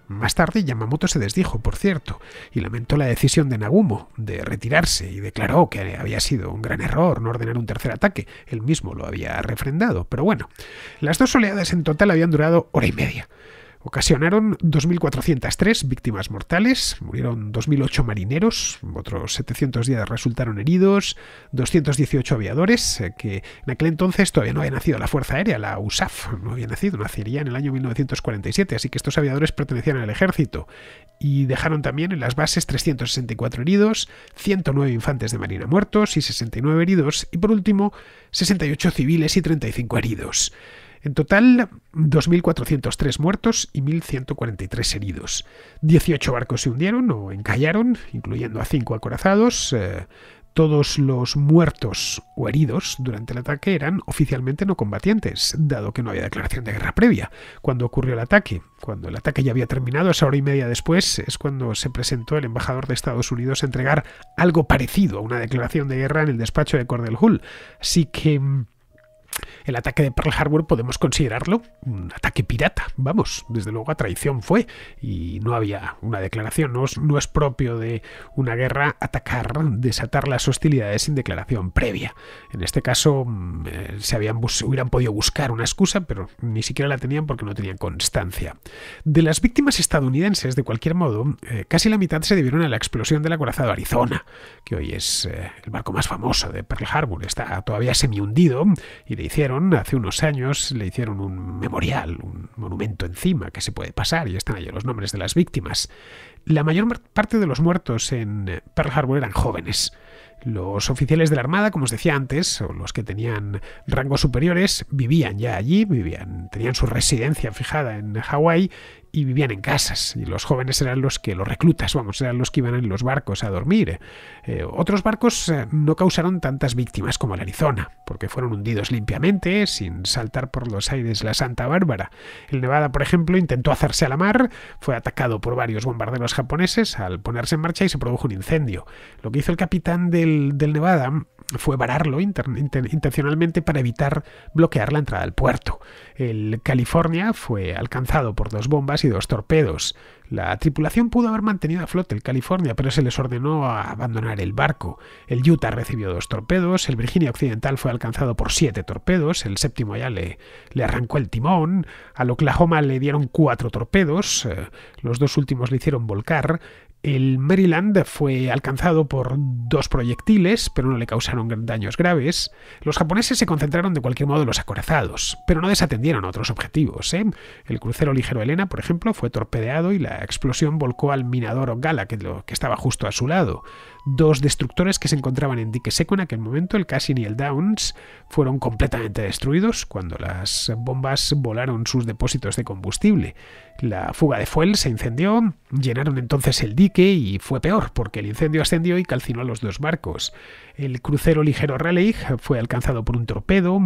Más tarde Yamamoto se desdijo, por cierto, y lamentó la decisión de Nagumo de retirarse y declaró que había sido un gran error no ordenar un tercer ataque. Él mismo lo había refrendado, pero bueno. Las dos oleadas en total habían durado hora y media ocasionaron 2.403 víctimas mortales, murieron 2.008 marineros, otros 710 resultaron heridos, 218 aviadores, eh, que en aquel entonces todavía no había nacido la Fuerza Aérea, la USAF, no había nacido, nacería en el año 1947, así que estos aviadores pertenecían al ejército y dejaron también en las bases 364 heridos, 109 infantes de marina muertos y 69 heridos, y por último, 68 civiles y 35 heridos. En total, 2.403 muertos y 1.143 heridos. 18 barcos se hundieron o encallaron, incluyendo a 5 acorazados. Eh, todos los muertos o heridos durante el ataque eran oficialmente no combatientes, dado que no había declaración de guerra previa. Cuando ocurrió el ataque, cuando el ataque ya había terminado, esa hora y media después es cuando se presentó el embajador de Estados Unidos a entregar algo parecido a una declaración de guerra en el despacho de Cordell Hull. Así que mm, el ataque de Pearl Harbor podemos considerarlo un ataque pirata, vamos, desde luego a traición fue, y no había una declaración, no es, propio de una guerra atacar, desatar las hostilidades sin declaración previa. En este caso mm, eh, se, habían, hubieran podido buscar una excusa, pero ni siquiera la tenían porque no tenían constancia. De las víctimas estadounidenses, de cualquier modo, eh, casi la mitad se debieron a la explosión del acorazado Arizona, que hoy es eh, el barco más famoso de Pearl Harbor, está todavía semi hundido y hicieron hace unos años, le hicieron un memorial, un monumento encima que se puede pasar y están allí los nombres de las víctimas. La mayor parte de los muertos en eh, Pearl Harbor eran jóvenes. Los oficiales de la Armada, como os decía antes, o los que tenían rangos superiores, vivían ya allí, vivían, tenían su residencia fijada en Hawái y vivían en casas. Y los jóvenes eran los que, los reclutas, vamos, eran los que iban en los barcos a dormir. Eh, otros barcos eh, no causaron tantas víctimas como el Arizona, porque fueron hundidos limpiamente, sin saltar por los aires la Santa Bárbara. El Nevada, por ejemplo, intentó hacerse a la mar, fue atacado por varios bombarderos japoneses al ponerse en marcha y se produjo un incendio. Lo que hizo el capitán del, del Nevada fue vararlo intencionalmente para evitar bloquear la entrada al puerto. El California fue alcanzado por dos bombas y dos torpedos. La tripulación pudo haber mantenido a flote el California, pero se les ordenó abandonar el barco. El Utah recibió dos torpedos, el Virginia Occidental fue alcanzado por siete torpedos, el séptimo ya le, le arrancó el timón, al Oklahoma le dieron cuatro torpedos, eh, los dos últimos le hicieron volcar, el Maryland fue alcanzado por dos proyectiles, pero no le causaron daños graves. Los japoneses se concentraron de cualquier modo en los acorazados, pero no desatendieron a otros objetivos. ¿eh? El crucero ligero Elena, por ejemplo, fue torpedeado y la explosión volcó al minador Gala, que estaba justo a su lado. Dos destructores que se encontraban en dique seco en aquel momento, el Cassin y el Downs, fueron completamente destruidos cuando las bombas volaron sus depósitos de combustible. La fuga de fuel se incendió, llenaron entonces el dique y fue peor porque el incendio ascendió y calcinó a los dos barcos. El crucero ligero Raleigh fue alcanzado por un torpedo,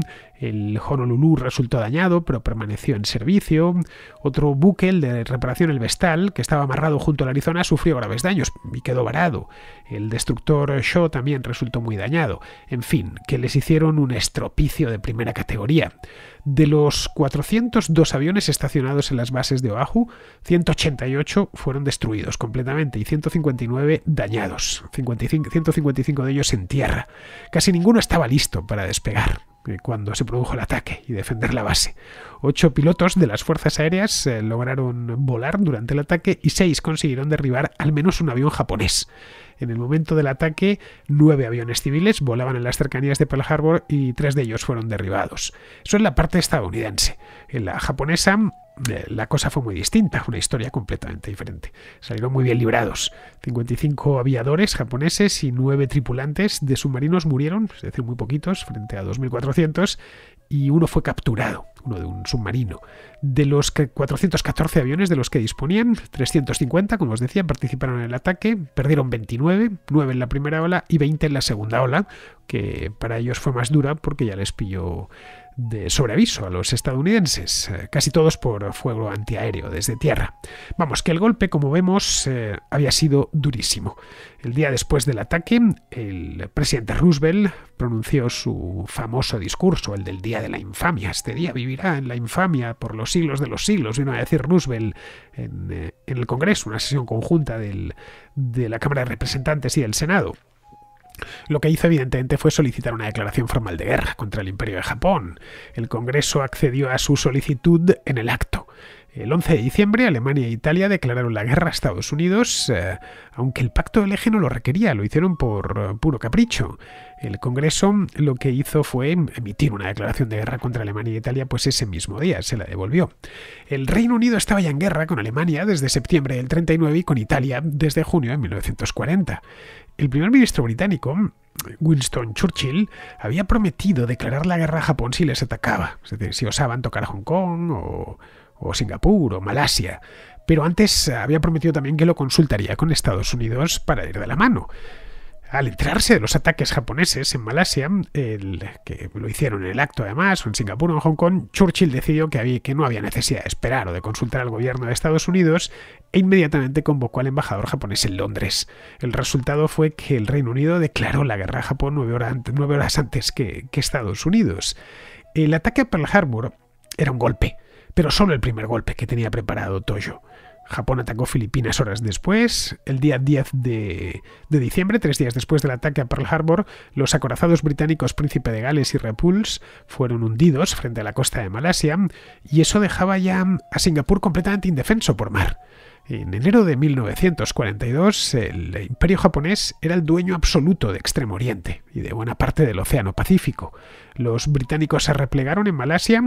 el Honolulu resultó dañado, pero permaneció en servicio. Otro buque, el de reparación El Vestal, que estaba amarrado junto a la Arizona, sufrió graves daños y quedó varado. El destructor Shaw también resultó muy dañado. En fin, que les hicieron un estropicio de primera categoría. De los 402 aviones estacionados en las bases de Oahu, 188 fueron destruidos completamente y 159 dañados, 155 de ellos en tierra. Casi ninguno estaba listo para despegar. Eh, cuando se produjo el ataque y defender la base. Ocho pilotos de las fuerzas aéreas eh, lograron volar durante el ataque y seis consiguieron derribar al menos un avión japonés. En el momento del ataque, nueve aviones civiles volaban en las cercanías de Pearl Harbor y tres de ellos fueron derribados. Eso es la parte estadounidense. En la japonesa, eh, la cosa fue muy distinta, una historia completamente diferente. Salieron muy bien librados. 55 aviadores japoneses y 9 tripulantes de submarinos murieron, es decir, muy poquitos, frente a 2.400, y uno fue capturado, uno de un submarino. De los 414 aviones de los que disponían, 350, como os decía, participaron en el ataque, perdieron 29, 9 en la primera ola y 20 en la segunda ola, que para ellos fue más dura porque ya les pilló de sobreaviso a los estadounidenses, eh, casi todos por fuego antiaéreo desde tierra. Vamos, que el golpe, como vemos, eh, había sido durísimo. El día después del ataque, el presidente Roosevelt pronunció su famoso discurso, el del Día de la Infamia. Este día vivirá en la infamia por los siglos de los siglos, vino a decir Roosevelt en, eh, el Congreso, una sesión conjunta de la Cámara de Representantes y del Senado. Lo que hizo evidentemente fue solicitar una declaración formal de guerra contra el Imperio de Japón. El Congreso accedió a su solicitud en el acto. El 11 de diciembre, Alemania e Italia declararon la guerra a Estados Unidos, eh, aunque el Pacto del Eje no lo requería, lo hicieron por eh, puro capricho. El Congreso mm, lo que hizo fue emitir una declaración de guerra contra Alemania e Italia, pues ese mismo día se la devolvió. El Reino Unido estaba ya en guerra con Alemania desde septiembre del 39 y con Italia desde junio de 1940. El primer ministro británico, mm, Winston Churchill había prometido declarar la guerra a Japón si les atacaba, es decir, si osaban tocar a Hong Kong o o Singapur o Malasia, pero antes eh, había prometido también que lo consultaría con Estados Unidos para ir de la mano. Al enterarse de los ataques japoneses en Malasia, el, que lo hicieron en el acto además, o en Singapur o en Hong Kong, Churchill decidió que, no había necesidad de esperar o de consultar al gobierno de Estados Unidos e inmediatamente convocó al embajador japonés en Londres. El resultado fue que el Reino Unido declaró la guerra a Japón nueve, horas antes, que, que Estados Unidos. El ataque a Pearl Harbor era un golpe, pero solo el primer golpe que tenía preparado Toyo. Japón atacó Filipinas horas después. El día 10 de, de, diciembre, tres días después del ataque a Pearl Harbor, los acorazados británicos Príncipe de Gales y Repulse fueron hundidos frente a la costa de Malasia, y eso dejaba ya a Singapur completamente indefenso por mar. En enero de 1942, el imperio japonés era el dueño absoluto de Extremo Oriente y de buena parte del Océano Pacífico. Los británicos se replegaron en Malasia,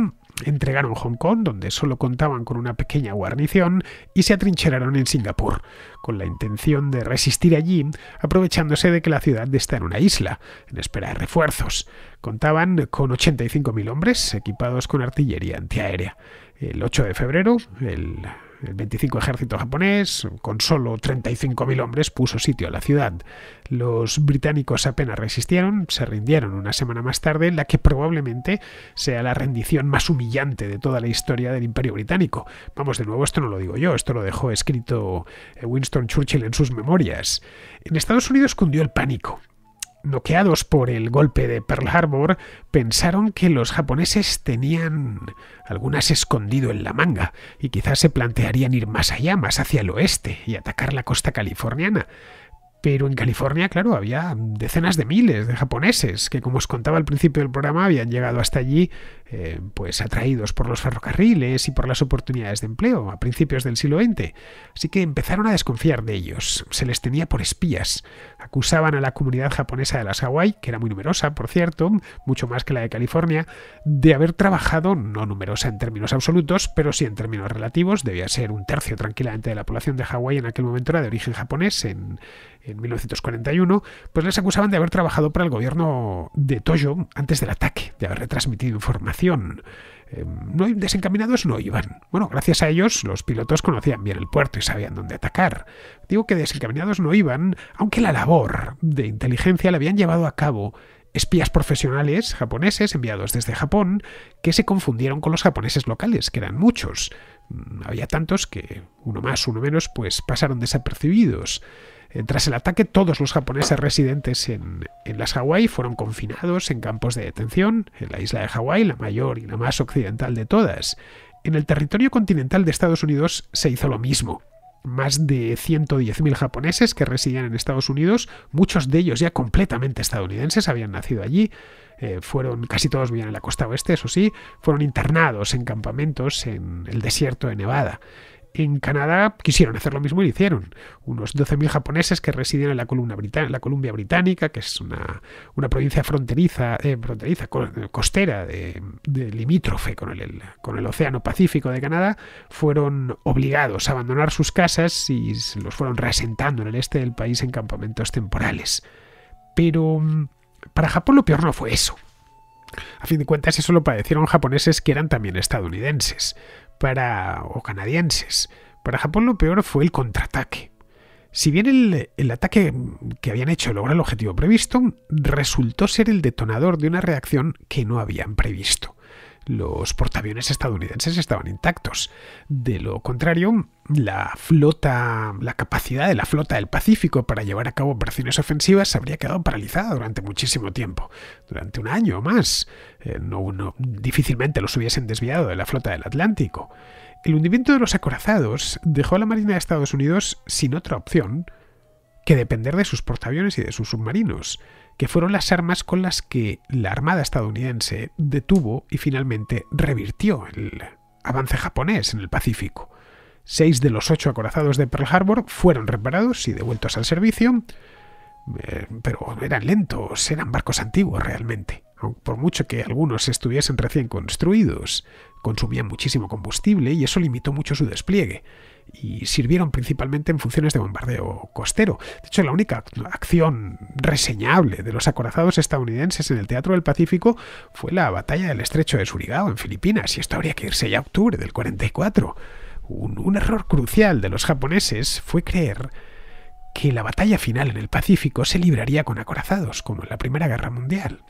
entregaron Hong Kong, donde solo contaban con una pequeña guarnición, y se atrincheraron en Singapur, con la intención de resistir allí, aprovechándose de que la ciudad está en una isla, en espera de refuerzos. Contaban con 85.000 hombres equipados con artillería antiaérea. El 8 de febrero, el el eh, 25 ejército japonés, con solo 35.000 hombres, puso sitio a la ciudad. Los británicos apenas resistieron, se rindieron una semana más tarde, en la que probablemente sea la rendición más humillante de toda la historia del Imperio Británico. Vamos, de nuevo, esto no lo digo yo, esto lo dejó escrito eh, Winston Churchill en sus memorias. En Estados Unidos cundió el pánico. Noqueados por el golpe de Pearl Harbor, pensaron que los japoneses tenían algunas escondido en la manga y quizás se plantearían ir más allá, más hacia el oeste y atacar la costa californiana. Pero en California, claro, había decenas de miles de japoneses que, como os contaba al principio del programa, habían llegado hasta allí eh, pues atraídos por los ferrocarriles y por las oportunidades de empleo a principios del siglo XX. Así que empezaron a desconfiar de ellos. Se les tenía por espías. Acusaban a la comunidad japonesa de las Hawái, que era muy numerosa, por cierto, mucho más que la de California, de haber trabajado, no numerosa en términos absolutos, pero sí en términos relativos, debía ser un tercio tranquilamente de la población de Hawái en aquel momento era de origen japonés en, en 1941, pues les acusaban de haber trabajado para el gobierno de Toyo antes del ataque, de haber retransmitido información. Eh, desencaminados no iban. Bueno, gracias a ellos los pilotos conocían bien el puerto y sabían dónde atacar. Digo que desencaminados no iban, aunque la labor de inteligencia la habían llevado a cabo espías profesionales japoneses enviados desde Japón que se confundieron con los japoneses locales, que eran muchos. Mm, había tantos que uno más, uno menos, pues pasaron desapercibidos. Eh, tras el ataque, todos los japoneses residentes en, las Hawái fueron confinados en campos de detención, en la isla de Hawái, la mayor y la más occidental de todas. En el territorio continental de Estados Unidos se hizo lo mismo. Más de 110.000 japoneses que residían en Estados Unidos, muchos de ellos ya completamente estadounidenses, habían nacido allí, eh, fueron, casi todos vivían en la costa oeste, eso sí, fueron internados en campamentos en el desierto de Nevada. En Canadá quisieron hacer lo mismo y lo hicieron. Unos 12.000 japoneses que residen en la, Columbia Británica, que es una, provincia fronteriza, eh, fronteriza costera, de, limítrofe con el, con el Océano Pacífico de Canadá, fueron obligados a abandonar sus casas y se los fueron reasentando en el este del país en campamentos temporales. Pero mm, para Japón lo peor no fue eso. A fin de cuentas, eso lo padecieron japoneses que eran también estadounidenses para, o canadienses. Para Japón lo peor fue el contraataque. Si bien el, el, ataque que habían hecho logró el objetivo previsto, resultó ser el detonador de una reacción que no habían previsto los portaaviones estadounidenses estaban intactos. De lo contrario, la flota, la capacidad de la flota del Pacífico para llevar a cabo operaciones ofensivas habría quedado paralizada durante muchísimo tiempo, durante un año o más. Eh, no, difícilmente los hubiesen desviado de la flota del Atlántico. El hundimiento de los acorazados dejó a la Marina de Estados Unidos sin otra opción que depender de sus portaaviones y de sus submarinos, que fueron las armas con las que la Armada estadounidense detuvo y finalmente revirtió el avance japonés en el Pacífico. Seis de los ocho acorazados de Pearl Harbor fueron reparados y devueltos al servicio, eh, pero eran lentos, eran barcos antiguos realmente. Por mucho que algunos estuviesen recién construidos, consumían muchísimo combustible y eso limitó mucho su despliegue y sirvieron principalmente en funciones de bombardeo costero. De hecho, la única acción reseñable de los acorazados estadounidenses en el Teatro del Pacífico fue la batalla del Estrecho de Surigao en Filipinas, y esto habría que irse ya a octubre del 44. Un, un error crucial de los japoneses fue creer que la batalla final en el Pacífico se libraría con acorazados, como en la Primera Guerra Mundial.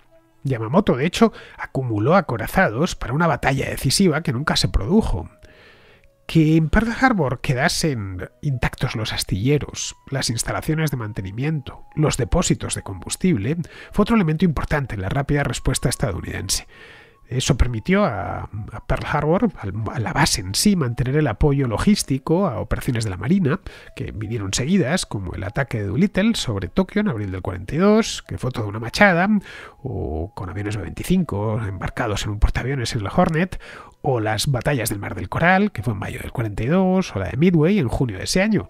Yamamoto, de hecho, acumuló acorazados para una batalla decisiva que nunca se produjo que en Pearl Harbor quedasen intactos los astilleros, las instalaciones de mantenimiento, los depósitos de combustible, fue otro elemento importante en la rápida respuesta estadounidense. Eso permitió a, Pearl Harbor, a la base en sí, mantener el apoyo logístico a operaciones de la Marina, que vinieron seguidas, como el ataque de Doolittle sobre Tokio en abril del 42, que fue toda una machada, o con aviones B-25 embarcados en un portaaviones en la Hornet, o las batallas del Mar del Coral, que fue en mayo del 42, o la de Midway en junio de ese año.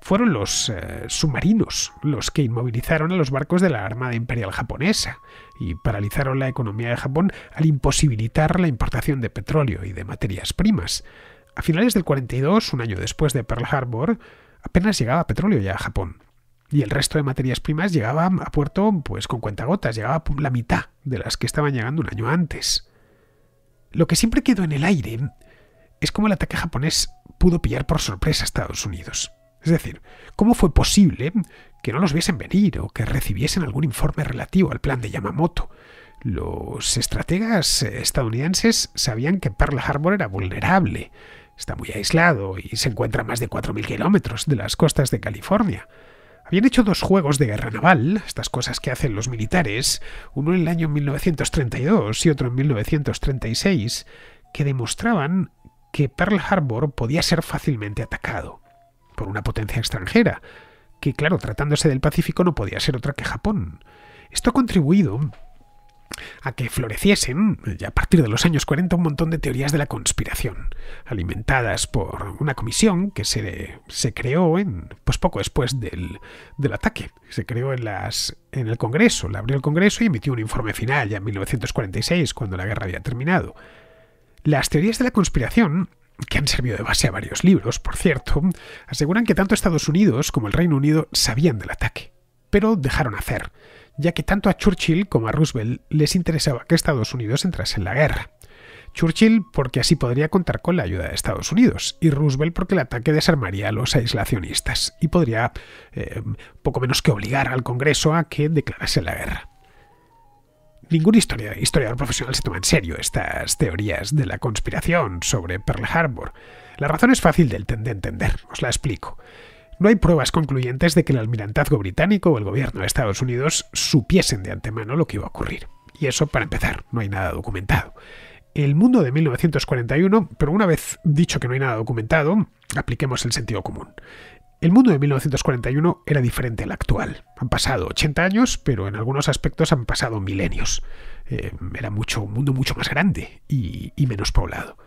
Fueron los eh, submarinos los que inmovilizaron a los barcos de la Armada Imperial japonesa y paralizaron la economía de Japón al imposibilitar la importación de petróleo y de materias primas. A finales del 42, un año después de Pearl Harbor, apenas llegaba petróleo ya a Japón y el resto de materias primas llegaba a puerto pues con cuentagotas, llegaba la mitad de las que estaban llegando un año antes. Lo que siempre quedó en el aire es cómo el ataque japonés pudo pillar por sorpresa a Estados Unidos. Es decir, cómo fue posible que no los viesen venir o que recibiesen algún informe relativo al plan de Yamamoto. Los estrategas eh, estadounidenses sabían que Pearl Harbor era vulnerable, está muy aislado y se encuentra a más de 4.000 kilómetros de las costas de California. Habían hecho dos juegos de guerra naval, estas cosas que hacen los militares, uno en el año 1932 y otro en 1936, que demostraban que Pearl Harbor podía ser fácilmente atacado por una potencia extranjera, que claro, tratándose del Pacífico no podía ser otra que Japón. Esto ha contribuido a que floreciesen, ya a partir de los años 40, un montón de teorías de la conspiración, alimentadas por una comisión que se, creó en, pues poco después del, ataque. Se creó en, las, en el Congreso, la abrió el Congreso y emitió un informe final ya en 1946, cuando la guerra había terminado. Las teorías de la conspiración que han servido de base a varios libros, por cierto, aseguran que tanto Estados Unidos como el Reino Unido sabían del ataque, pero dejaron hacer ya que tanto a Churchill como a Roosevelt les interesaba que Estados Unidos entrase en la guerra. Churchill porque así podría contar con la ayuda de Estados Unidos y Roosevelt porque el ataque desarmaría a los aislacionistas y podría eh, poco menos que obligar al Congreso a que declarase la guerra. Ningún historiador profesional se toma en serio estas teorías de la conspiración sobre Pearl Harbor. La razón es fácil de entender, os la explico. No hay pruebas concluyentes de que el almirantazgo británico o el gobierno de Estados Unidos supiesen de antemano lo que iba a ocurrir. Y eso, para empezar, no hay nada documentado. El mundo de 1941, pero una vez dicho que no hay nada documentado, apliquemos el sentido común. El mundo de 1941 era diferente al actual. Han pasado 80 años, pero en algunos aspectos han pasado milenios. Eh, era mucho, un mundo mucho más grande y menos poblado.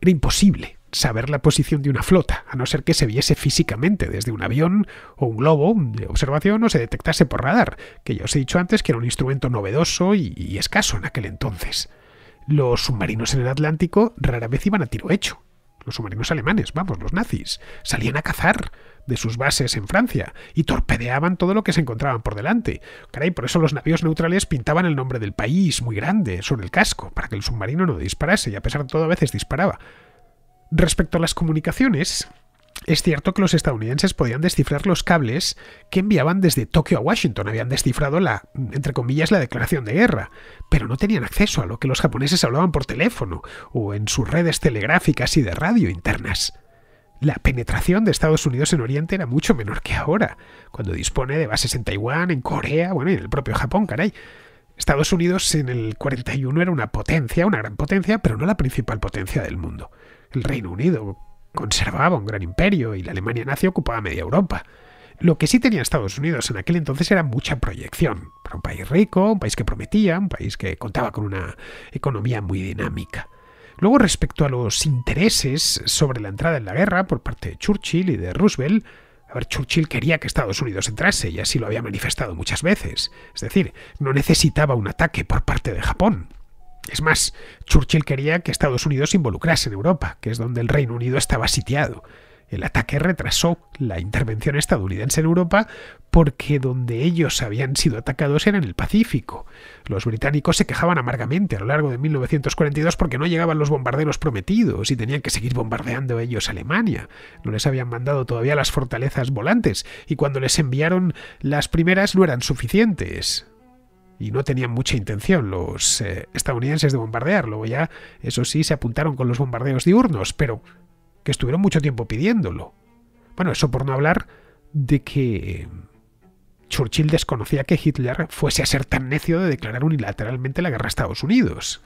Era imposible saber la posición de una flota, a no ser que se viese físicamente desde un avión o un globo de observación o se detectase por radar, que ya os he dicho antes que era un instrumento novedoso y, escaso en aquel entonces. Los submarinos en el Atlántico rara vez iban a tiro hecho. Los submarinos alemanes, vamos, los nazis, salían a cazar de sus bases en Francia y torpedeaban todo lo que se encontraban por delante. por eso los navíos neutrales pintaban el nombre del país muy grande sobre el casco, para que el submarino no disparase y a pesar de todo a veces disparaba. Respecto a las comunicaciones, es cierto que los estadounidenses podían descifrar los cables que enviaban desde Tokio a Washington. Habían descifrado la, entre comillas, la declaración de guerra, pero no tenían acceso a lo que los japoneses hablaban por teléfono o en sus redes telegráficas y de radio internas. La penetración de Estados Unidos en Oriente era mucho menor que ahora, cuando dispone de bases en Taiwán, en Corea, bueno, y en el propio Japón, caray. Estados Unidos en el 41 era una potencia, una gran potencia, pero no la principal potencia del mundo. El Reino Unido conservaba un gran imperio y la Alemania nazi ocupaba media Europa. Lo que sí tenía Estados Unidos en aquel entonces era mucha proyección. Era un país rico, un país que prometía, un país que contaba con una economía muy dinámica. Luego, respecto a los intereses sobre la entrada en la guerra por parte de Churchill y de Roosevelt, a ver, Churchill quería que Estados Unidos entrase y así lo había manifestado muchas veces. Es decir, no necesitaba un ataque por parte de Japón. Es más, Churchill quería que Estados Unidos se involucrase en Europa, que es donde el Reino Unido estaba sitiado. El ataque retrasó la intervención estadounidense en Europa porque donde ellos habían sido atacados era en el Pacífico. Los británicos se quejaban amargamente a lo largo de 1942 porque no llegaban los bombarderos prometidos y tenían que seguir bombardeando ellos Alemania. No les habían mandado todavía las fortalezas volantes y cuando les enviaron las primeras no eran suficientes y no tenían mucha intención los eh, estadounidenses de bombardearlo. ya, eso sí, se apuntaron con los bombardeos diurnos, pero que estuvieron mucho tiempo pidiéndolo. Bueno, eso por no hablar de que Churchill desconocía que Hitler fuese a ser tan necio de declarar unilateralmente la guerra a Estados Unidos.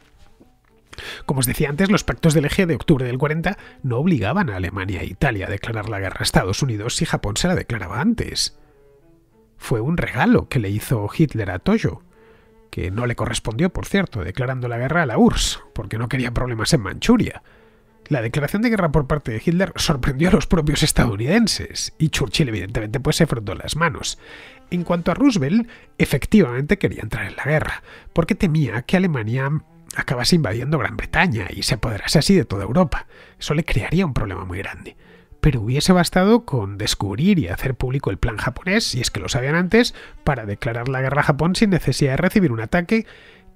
Como os decía antes, los pactos del eje de octubre del 40 no obligaban a Alemania e Italia a declarar la guerra a Estados Unidos si Japón se la declaraba antes. Fue un regalo que le hizo Hitler a Toyo, que no le correspondió, por cierto, declarando la guerra a la URSS, porque no quería problemas en Manchuria. La declaración de guerra por parte de Hitler sorprendió a los propios estadounidenses, y Churchill evidentemente pues se frotó las manos. En cuanto a Roosevelt, efectivamente quería entrar en la guerra, porque temía que Alemania acabase invadiendo Gran Bretaña y se apoderase así de toda Europa. Eso le crearía un problema muy grande pero hubiese bastado con descubrir y hacer público el plan japonés, si es que lo sabían antes, para declarar la guerra a Japón sin necesidad de recibir un ataque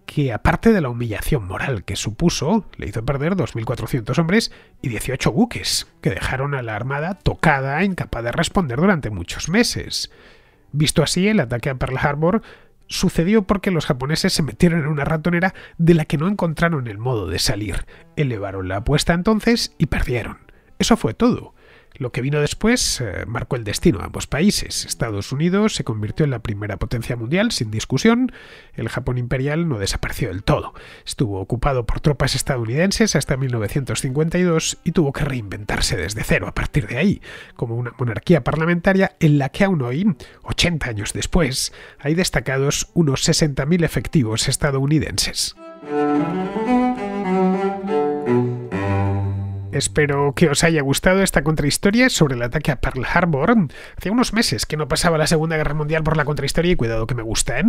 que, aparte de la humillación moral que supuso, le hizo perder 2.400 hombres y 18 buques, que dejaron a la armada tocada, e incapaz de responder durante muchos meses. Visto así, el ataque a Pearl Harbor sucedió porque los japoneses se metieron en una ratonera de la que no encontraron el modo de salir. Elevaron la apuesta entonces y perdieron. Eso fue todo. Lo que vino después eh, marcó el destino a ambos países. Estados Unidos se convirtió en la primera potencia mundial, sin discusión. El Japón imperial no desapareció del todo. Estuvo ocupado por tropas estadounidenses hasta 1952 y tuvo que reinventarse desde cero a partir de ahí, como una monarquía parlamentaria en la que aún hoy, 80 años después, hay destacados unos 60.000 efectivos estadounidenses. Espero que os haya gustado esta contrahistoria sobre el ataque a Pearl Harbor. Hace unos meses que no pasaba la Segunda Guerra Mundial por la contrahistoria y cuidado que me gusta, ¿eh?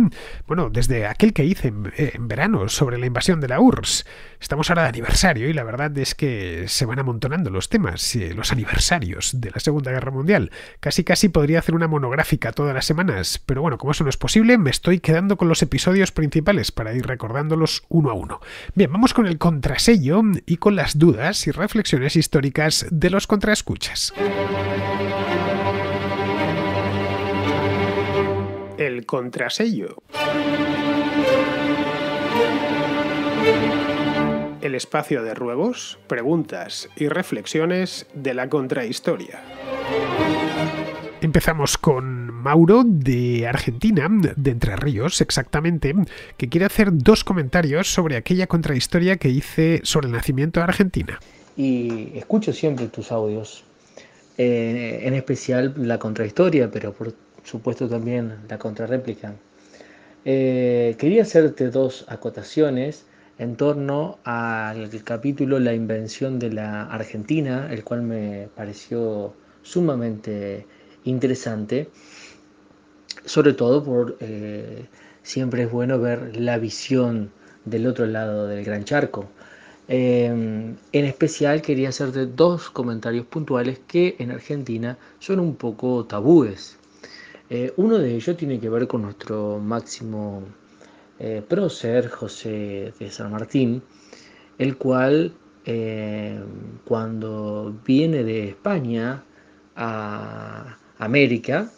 Bueno, desde aquel que hice en, verano sobre la invasión de la URSS. Estamos ahora de aniversario y la verdad es que se van amontonando los temas, eh, los aniversarios de la Segunda Guerra Mundial. Casi casi podría hacer una monográfica todas las semanas, pero bueno, como eso no es posible, me estoy quedando con los episodios principales para ir recordándolos uno a uno. Bien, vamos con el contrasello y con las dudas y reflexiones históricas de los contraescuchas. El contrasello. El espacio de ruegos, preguntas y reflexiones de la contrahistoria. Empezamos con Mauro de Argentina, de Entre Ríos exactamente, que quiere hacer dos comentarios sobre aquella contrahistoria que hice sobre el nacimiento de Argentina
y escucho siempre tus audios, eh, en especial la contrahistoria, pero por supuesto también la contrarréplica. Eh, quería hacerte dos acotaciones en torno al capítulo La invención de la Argentina, el cual me pareció sumamente interesante, sobre todo por eh, siempre es bueno ver la visión del otro lado del gran charco. Em, en especial quería hacerte dos comentarios puntuales que en Argentina son un poco tabúes. Eh, uno de ellos tiene que ver con nuestro máximo eh, prócer, José de San Martín, el cual em, cuando viene de España a América,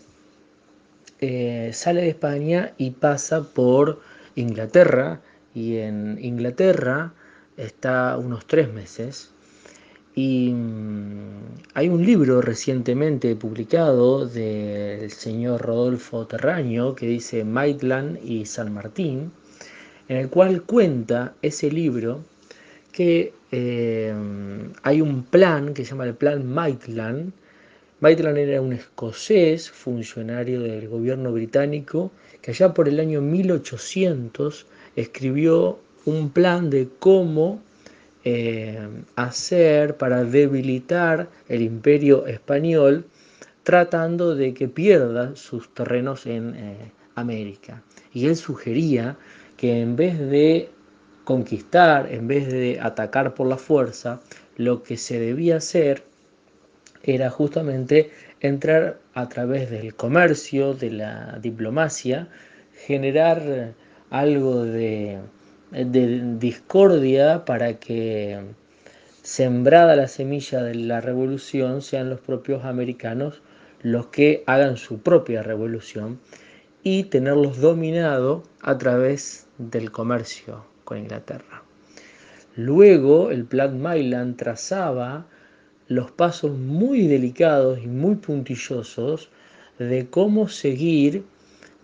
eh, sale de España y pasa por Inglaterra, y en Inglaterra está unos tres meses. Y mm, hay un libro recientemente publicado del señor Rodolfo Terraño que dice Maitland y San Martín, en el cual cuenta ese libro que eh, mm, hay un plan que se llama el Plan Maitland. Maitland era un escocés funcionario del gobierno británico que allá por el año 1800 escribió un plan de cómo eh, hacer para debilitar el imperio español, tratando de que pierda sus terrenos en eh, América. Y él sugería que en vez de conquistar, en vez de atacar por la fuerza, lo que se debía hacer era justamente entrar a través del comercio, de la diplomacia, generar eh, algo de eh, de discordia para que sembrada la semilla de la revolución sean los propios americanos los que hagan su propia revolución y tenerlos dominado a través del comercio con Inglaterra. Luego el Plan Mailand trazaba los pasos muy delicados y muy puntillosos de cómo seguir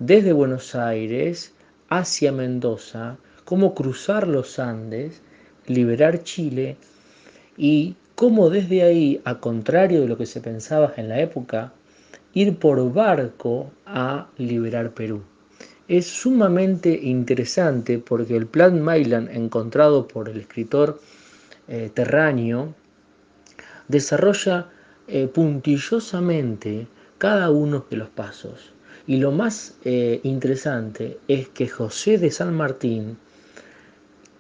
desde Buenos Aires hacia Mendoza cómo cruzar los Andes, liberar Chile y cómo desde ahí, a contrario de lo que se pensaba en la época, ir por barco a liberar Perú. Es sumamente interesante porque el plan Mailand encontrado por el escritor eh, terráneo, desarrolla eh, puntillosamente cada uno de los pasos. Y lo más eh, interesante es que José de San Martín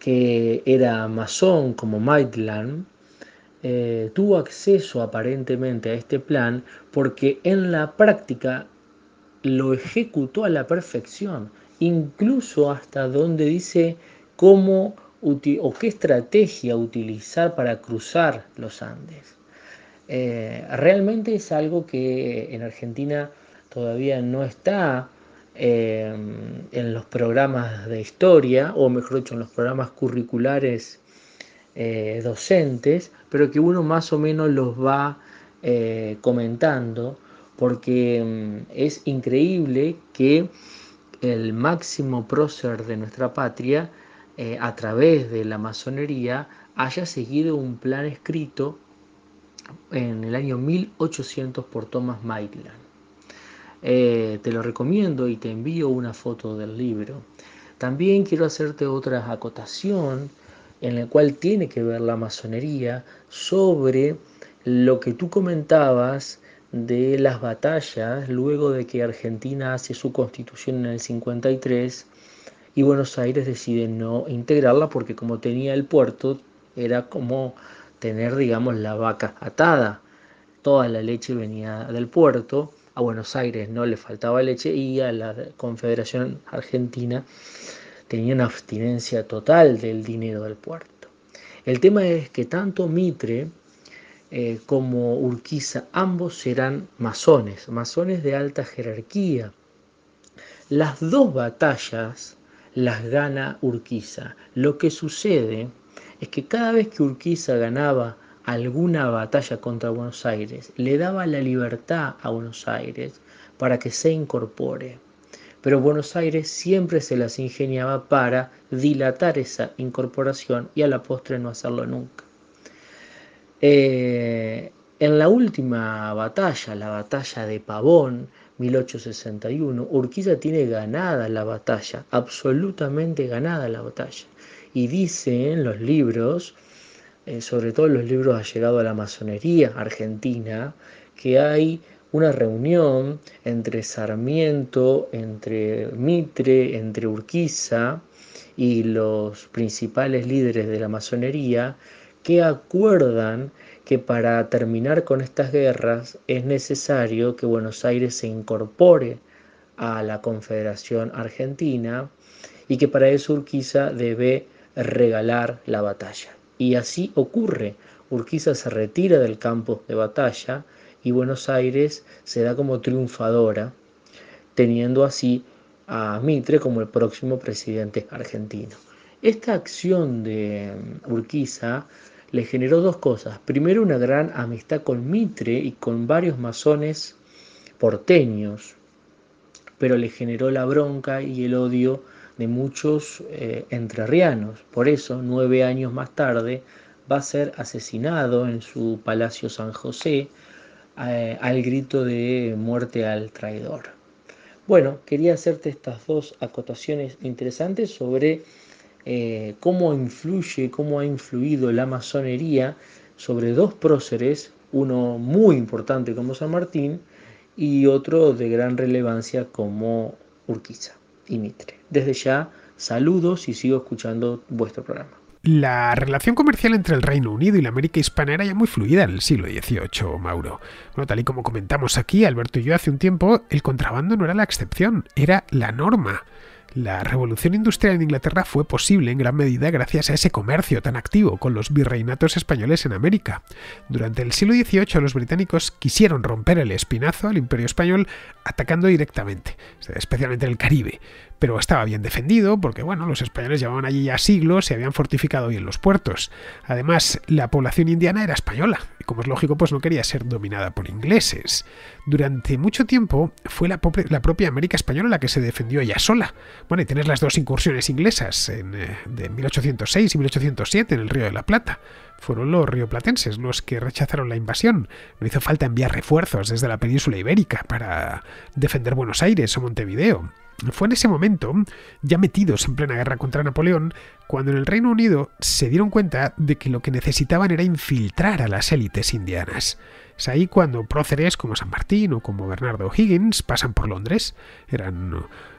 que era masón como Maitland, eh, tuvo acceso aparentemente a este plan porque en la práctica lo ejecutó a la perfección, incluso hasta donde dice cómo o qué estrategia utilizar para cruzar los Andes. Eh, realmente es algo que en Argentina todavía no está Em, en los programas de historia, o mejor dicho, en los programas curriculares eh, docentes, pero que uno más o menos los va eh, comentando, porque em, es increíble que el máximo prócer de nuestra patria, eh, a través de la masonería, haya seguido un plan escrito en el año 1800 por Thomas Maitland. Eh, te lo recomiendo y te envío una foto del libro. También quiero hacerte otra acotación en la cual tiene que ver la masonería sobre lo que tú comentabas de las batallas luego de que Argentina hace su constitución en el 53 y Buenos Aires decide no integrarla porque como tenía el puerto era como tener digamos la vaca atada toda la leche venía del puerto a Buenos Aires no le faltaba leche y a la Confederación Argentina tenía una abstinencia total del dinero del puerto. El tema es que tanto Mitre eh, como Urquiza, ambos eran masones, masones de alta jerarquía. Las dos batallas las gana Urquiza. Lo que sucede es que cada vez que Urquiza ganaba alguna batalla contra Buenos Aires, le daba la libertad a Buenos Aires para que se incorpore. Pero Buenos Aires siempre se las ingeniaba para dilatar esa incorporación y a la postre no hacerlo nunca. Eh, en la última batalla, la batalla de Pavón, 1861, Urquiza tiene ganada la batalla, absolutamente ganada la batalla. Y dice en los libros eh, sobre todo en los libros ha llegado a la masonería argentina, que hay una reunión entre Sarmiento, entre Mitre, entre Urquiza y los principales líderes de la masonería que acuerdan que para terminar con estas guerras es necesario que Buenos Aires se incorpore a la Confederación Argentina y que para eso Urquiza debe regalar la batalla. Y así ocurre. Urquiza se retira del campo de batalla y Buenos Aires se da como triunfadora, teniendo así a Mitre como el próximo presidente argentino. Esta acción de mm, Urquiza le generó dos cosas. Primero, una gran amistad con Mitre y con varios masones porteños, pero le generó la bronca y el odio de muchos eh, entrerrianos. Por eso, nueve años más tarde, va a ser asesinado en su Palacio San José eh, al grito de muerte al traidor. Bueno, quería hacerte estas dos acotaciones interesantes sobre eh, cómo influye, cómo ha influido la masonería sobre dos próceres, uno muy importante como San Martín y otro de gran relevancia como Urquiza. Desde ya, saludos y sigo escuchando vuestro programa.
La relación comercial entre el Reino Unido y la América hispana era ya muy fluida en el siglo XVIII, Mauro. Bueno, tal y como comentamos aquí, Alberto y yo hace un tiempo, el contrabando no era la excepción, era la norma. La revolución industrial en Inglaterra fue posible en gran medida gracias a ese comercio tan activo con los virreinatos españoles en América. Durante el siglo XVIII los británicos quisieron romper el espinazo al imperio español atacando directamente, especialmente en el Caribe, pero estaba bien defendido porque, bueno, los españoles llevaban allí ya siglos, y habían fortificado bien los puertos. Además, la población indiana era española y, como es lógico, pues no quería ser dominada por ingleses. Durante mucho tiempo fue la, propia América española la que se defendió ella sola. Bueno, y tenés las dos incursiones inglesas eh, de 1806 y 1807 en el Río de la Plata fueron los rioplatenses los que rechazaron la invasión. No hizo falta enviar refuerzos desde la península ibérica para defender Buenos Aires o Montevideo. Fue en ese momento, ya metidos en plena guerra contra Napoleón, cuando en el Reino Unido se dieron cuenta de que lo que necesitaban era infiltrar a las élites indianas. Es ahí cuando próceres como San Martín o como Bernardo Higgins pasan por Londres. Eran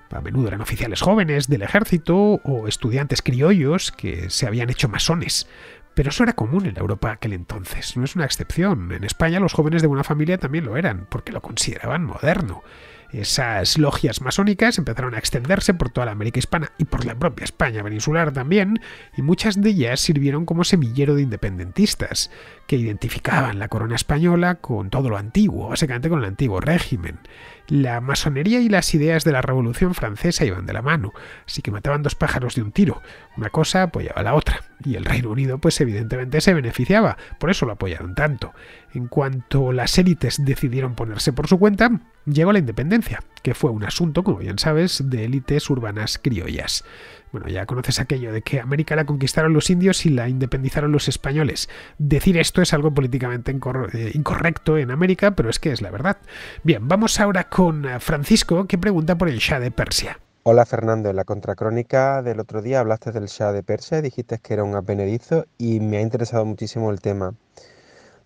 a menudo eran oficiales jóvenes del ejército o estudiantes criollos que se habían hecho masones. Pero eso era común en Europa aquel entonces, no es una excepción. En España los jóvenes de una familia también lo eran, porque lo consideraban moderno. Esas logias masónicas empezaron a extenderse por toda la América hispana y por la propia España peninsular también, y muchas de ellas sirvieron como semillero de independentistas, que identificaban la corona española con todo lo antiguo, básicamente con el antiguo régimen. La masonería y las ideas de la Revolución Francesa iban de la mano, así que mataban dos pájaros de un tiro. Una cosa apoyaba a la otra, y el Reino Unido pues evidentemente se beneficiaba, por eso lo apoyaron tanto. En cuanto las élites decidieron ponerse por su cuenta, llegó la independencia, que fue un asunto, como bien sabes, de élites urbanas criollas. Bueno, ya conoces aquello de que América la conquistaron los indios y la independizaron los españoles. Decir esto es algo políticamente eh, incorrecto en América, pero es que es la verdad. Bien, vamos ahora con eh, Francisco, que pregunta por el Shah de Persia. Hola Fernando, en la contracrónica del otro día hablaste del Shah de Persia dijiste que era un advenedizo y me ha interesado muchísimo el tema.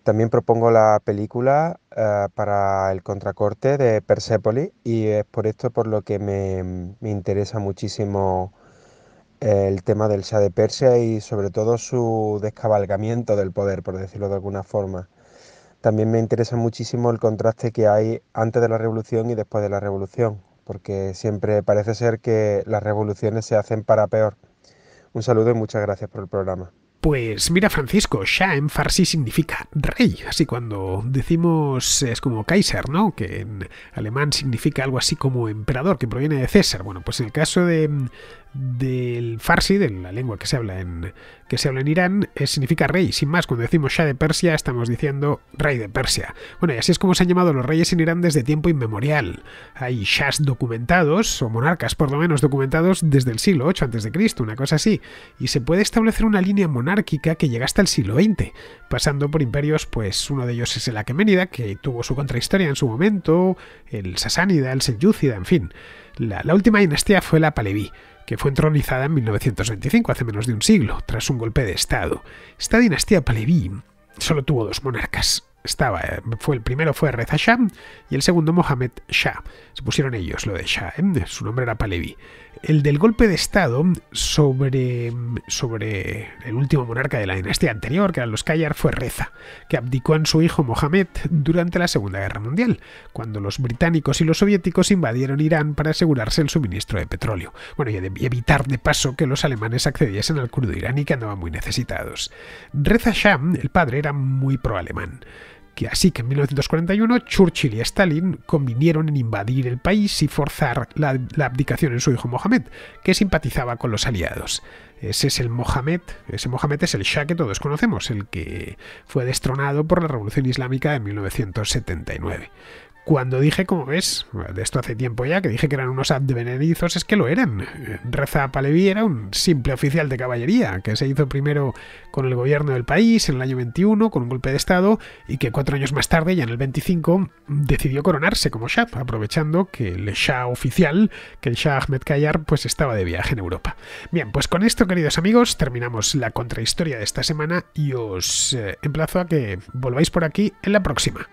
También propongo la película eh, para el contracorte de Persepolis y es por esto por lo que me interesa muchísimo el tema del Shah de Persia y sobre todo su descabalgamiento del poder, por decirlo de alguna forma. También me interesa muchísimo el contraste que hay antes de la revolución y después de la revolución, porque siempre parece ser que las revoluciones se hacen para peor. Un saludo y muchas gracias por el programa. Pues mira, Francisco, Shah en farsi significa rey, así cuando decimos es como Kaiser, ¿no? Que en alemán significa algo así como emperador, que proviene de César. Bueno, pues en el caso de del farsi, de la lengua que se habla en, que se habla en Irán, eh, significa rey. Sin más, cuando decimos Shah de Persia, estamos diciendo rey de Persia. Bueno, y así es como se han llamado los reyes en Irán desde tiempo inmemorial. Hay shahs documentados, o monarcas por lo menos documentados, desde el siglo VIII a.C., una cosa así. Y se puede establecer una línea monárquica que llega hasta el siglo XX, pasando por imperios, pues uno de ellos es el Aqueménida, que tuvo su contrahistoria en su momento, el Sasánida, el Selyúcida, en fin. La, la última dinastía fue la Paleví que fue entronizada en 1925, hace menos de un siglo, tras un golpe de Estado. Esta dinastía Paleví solo tuvo dos monarcas. Estaba, fue, el primero fue Reza Shah y el segundo Mohammed Shah. Se pusieron ellos lo de Shah, ¿eh? su nombre era Paleví el del golpe de Estado sobre, sobre el último monarca de la dinastía anterior, que eran los Kayar, fue Reza, que abdicó en su hijo Mohamed durante la Segunda Guerra Mundial, cuando los británicos y los soviéticos invadieron Irán para asegurarse el suministro de petróleo. Bueno, y evitar de paso que los alemanes accediesen al crudo y que andaban muy necesitados. Reza Shah, el padre, era muy pro-alemán que así que en 1941 Churchill y Stalin convinieron en invadir el país y forzar la, abdicación en su hijo Mohamed, que simpatizaba con los aliados. Ese es el Mohammed, ese Mohamed es el Shah que todos conocemos, el que fue destronado por la Revolución Islámica de 1979 cuando dije, como ves, de esto hace tiempo ya, que dije que eran unos advenedizos, es que lo eran. Reza palevi era un simple oficial de caballería, que se hizo primero con el gobierno del país en el año 21, con un golpe de Estado, y que cuatro años más tarde, ya en el 25, decidió coronarse como Shah, aprovechando que el Shah oficial, que el Shah Ahmed Kayar, pues estaba de viaje en Europa. Bien, pues con esto, queridos amigos, terminamos la contrahistoria de esta semana y os eh, emplazo a que volváis por aquí en la próxima.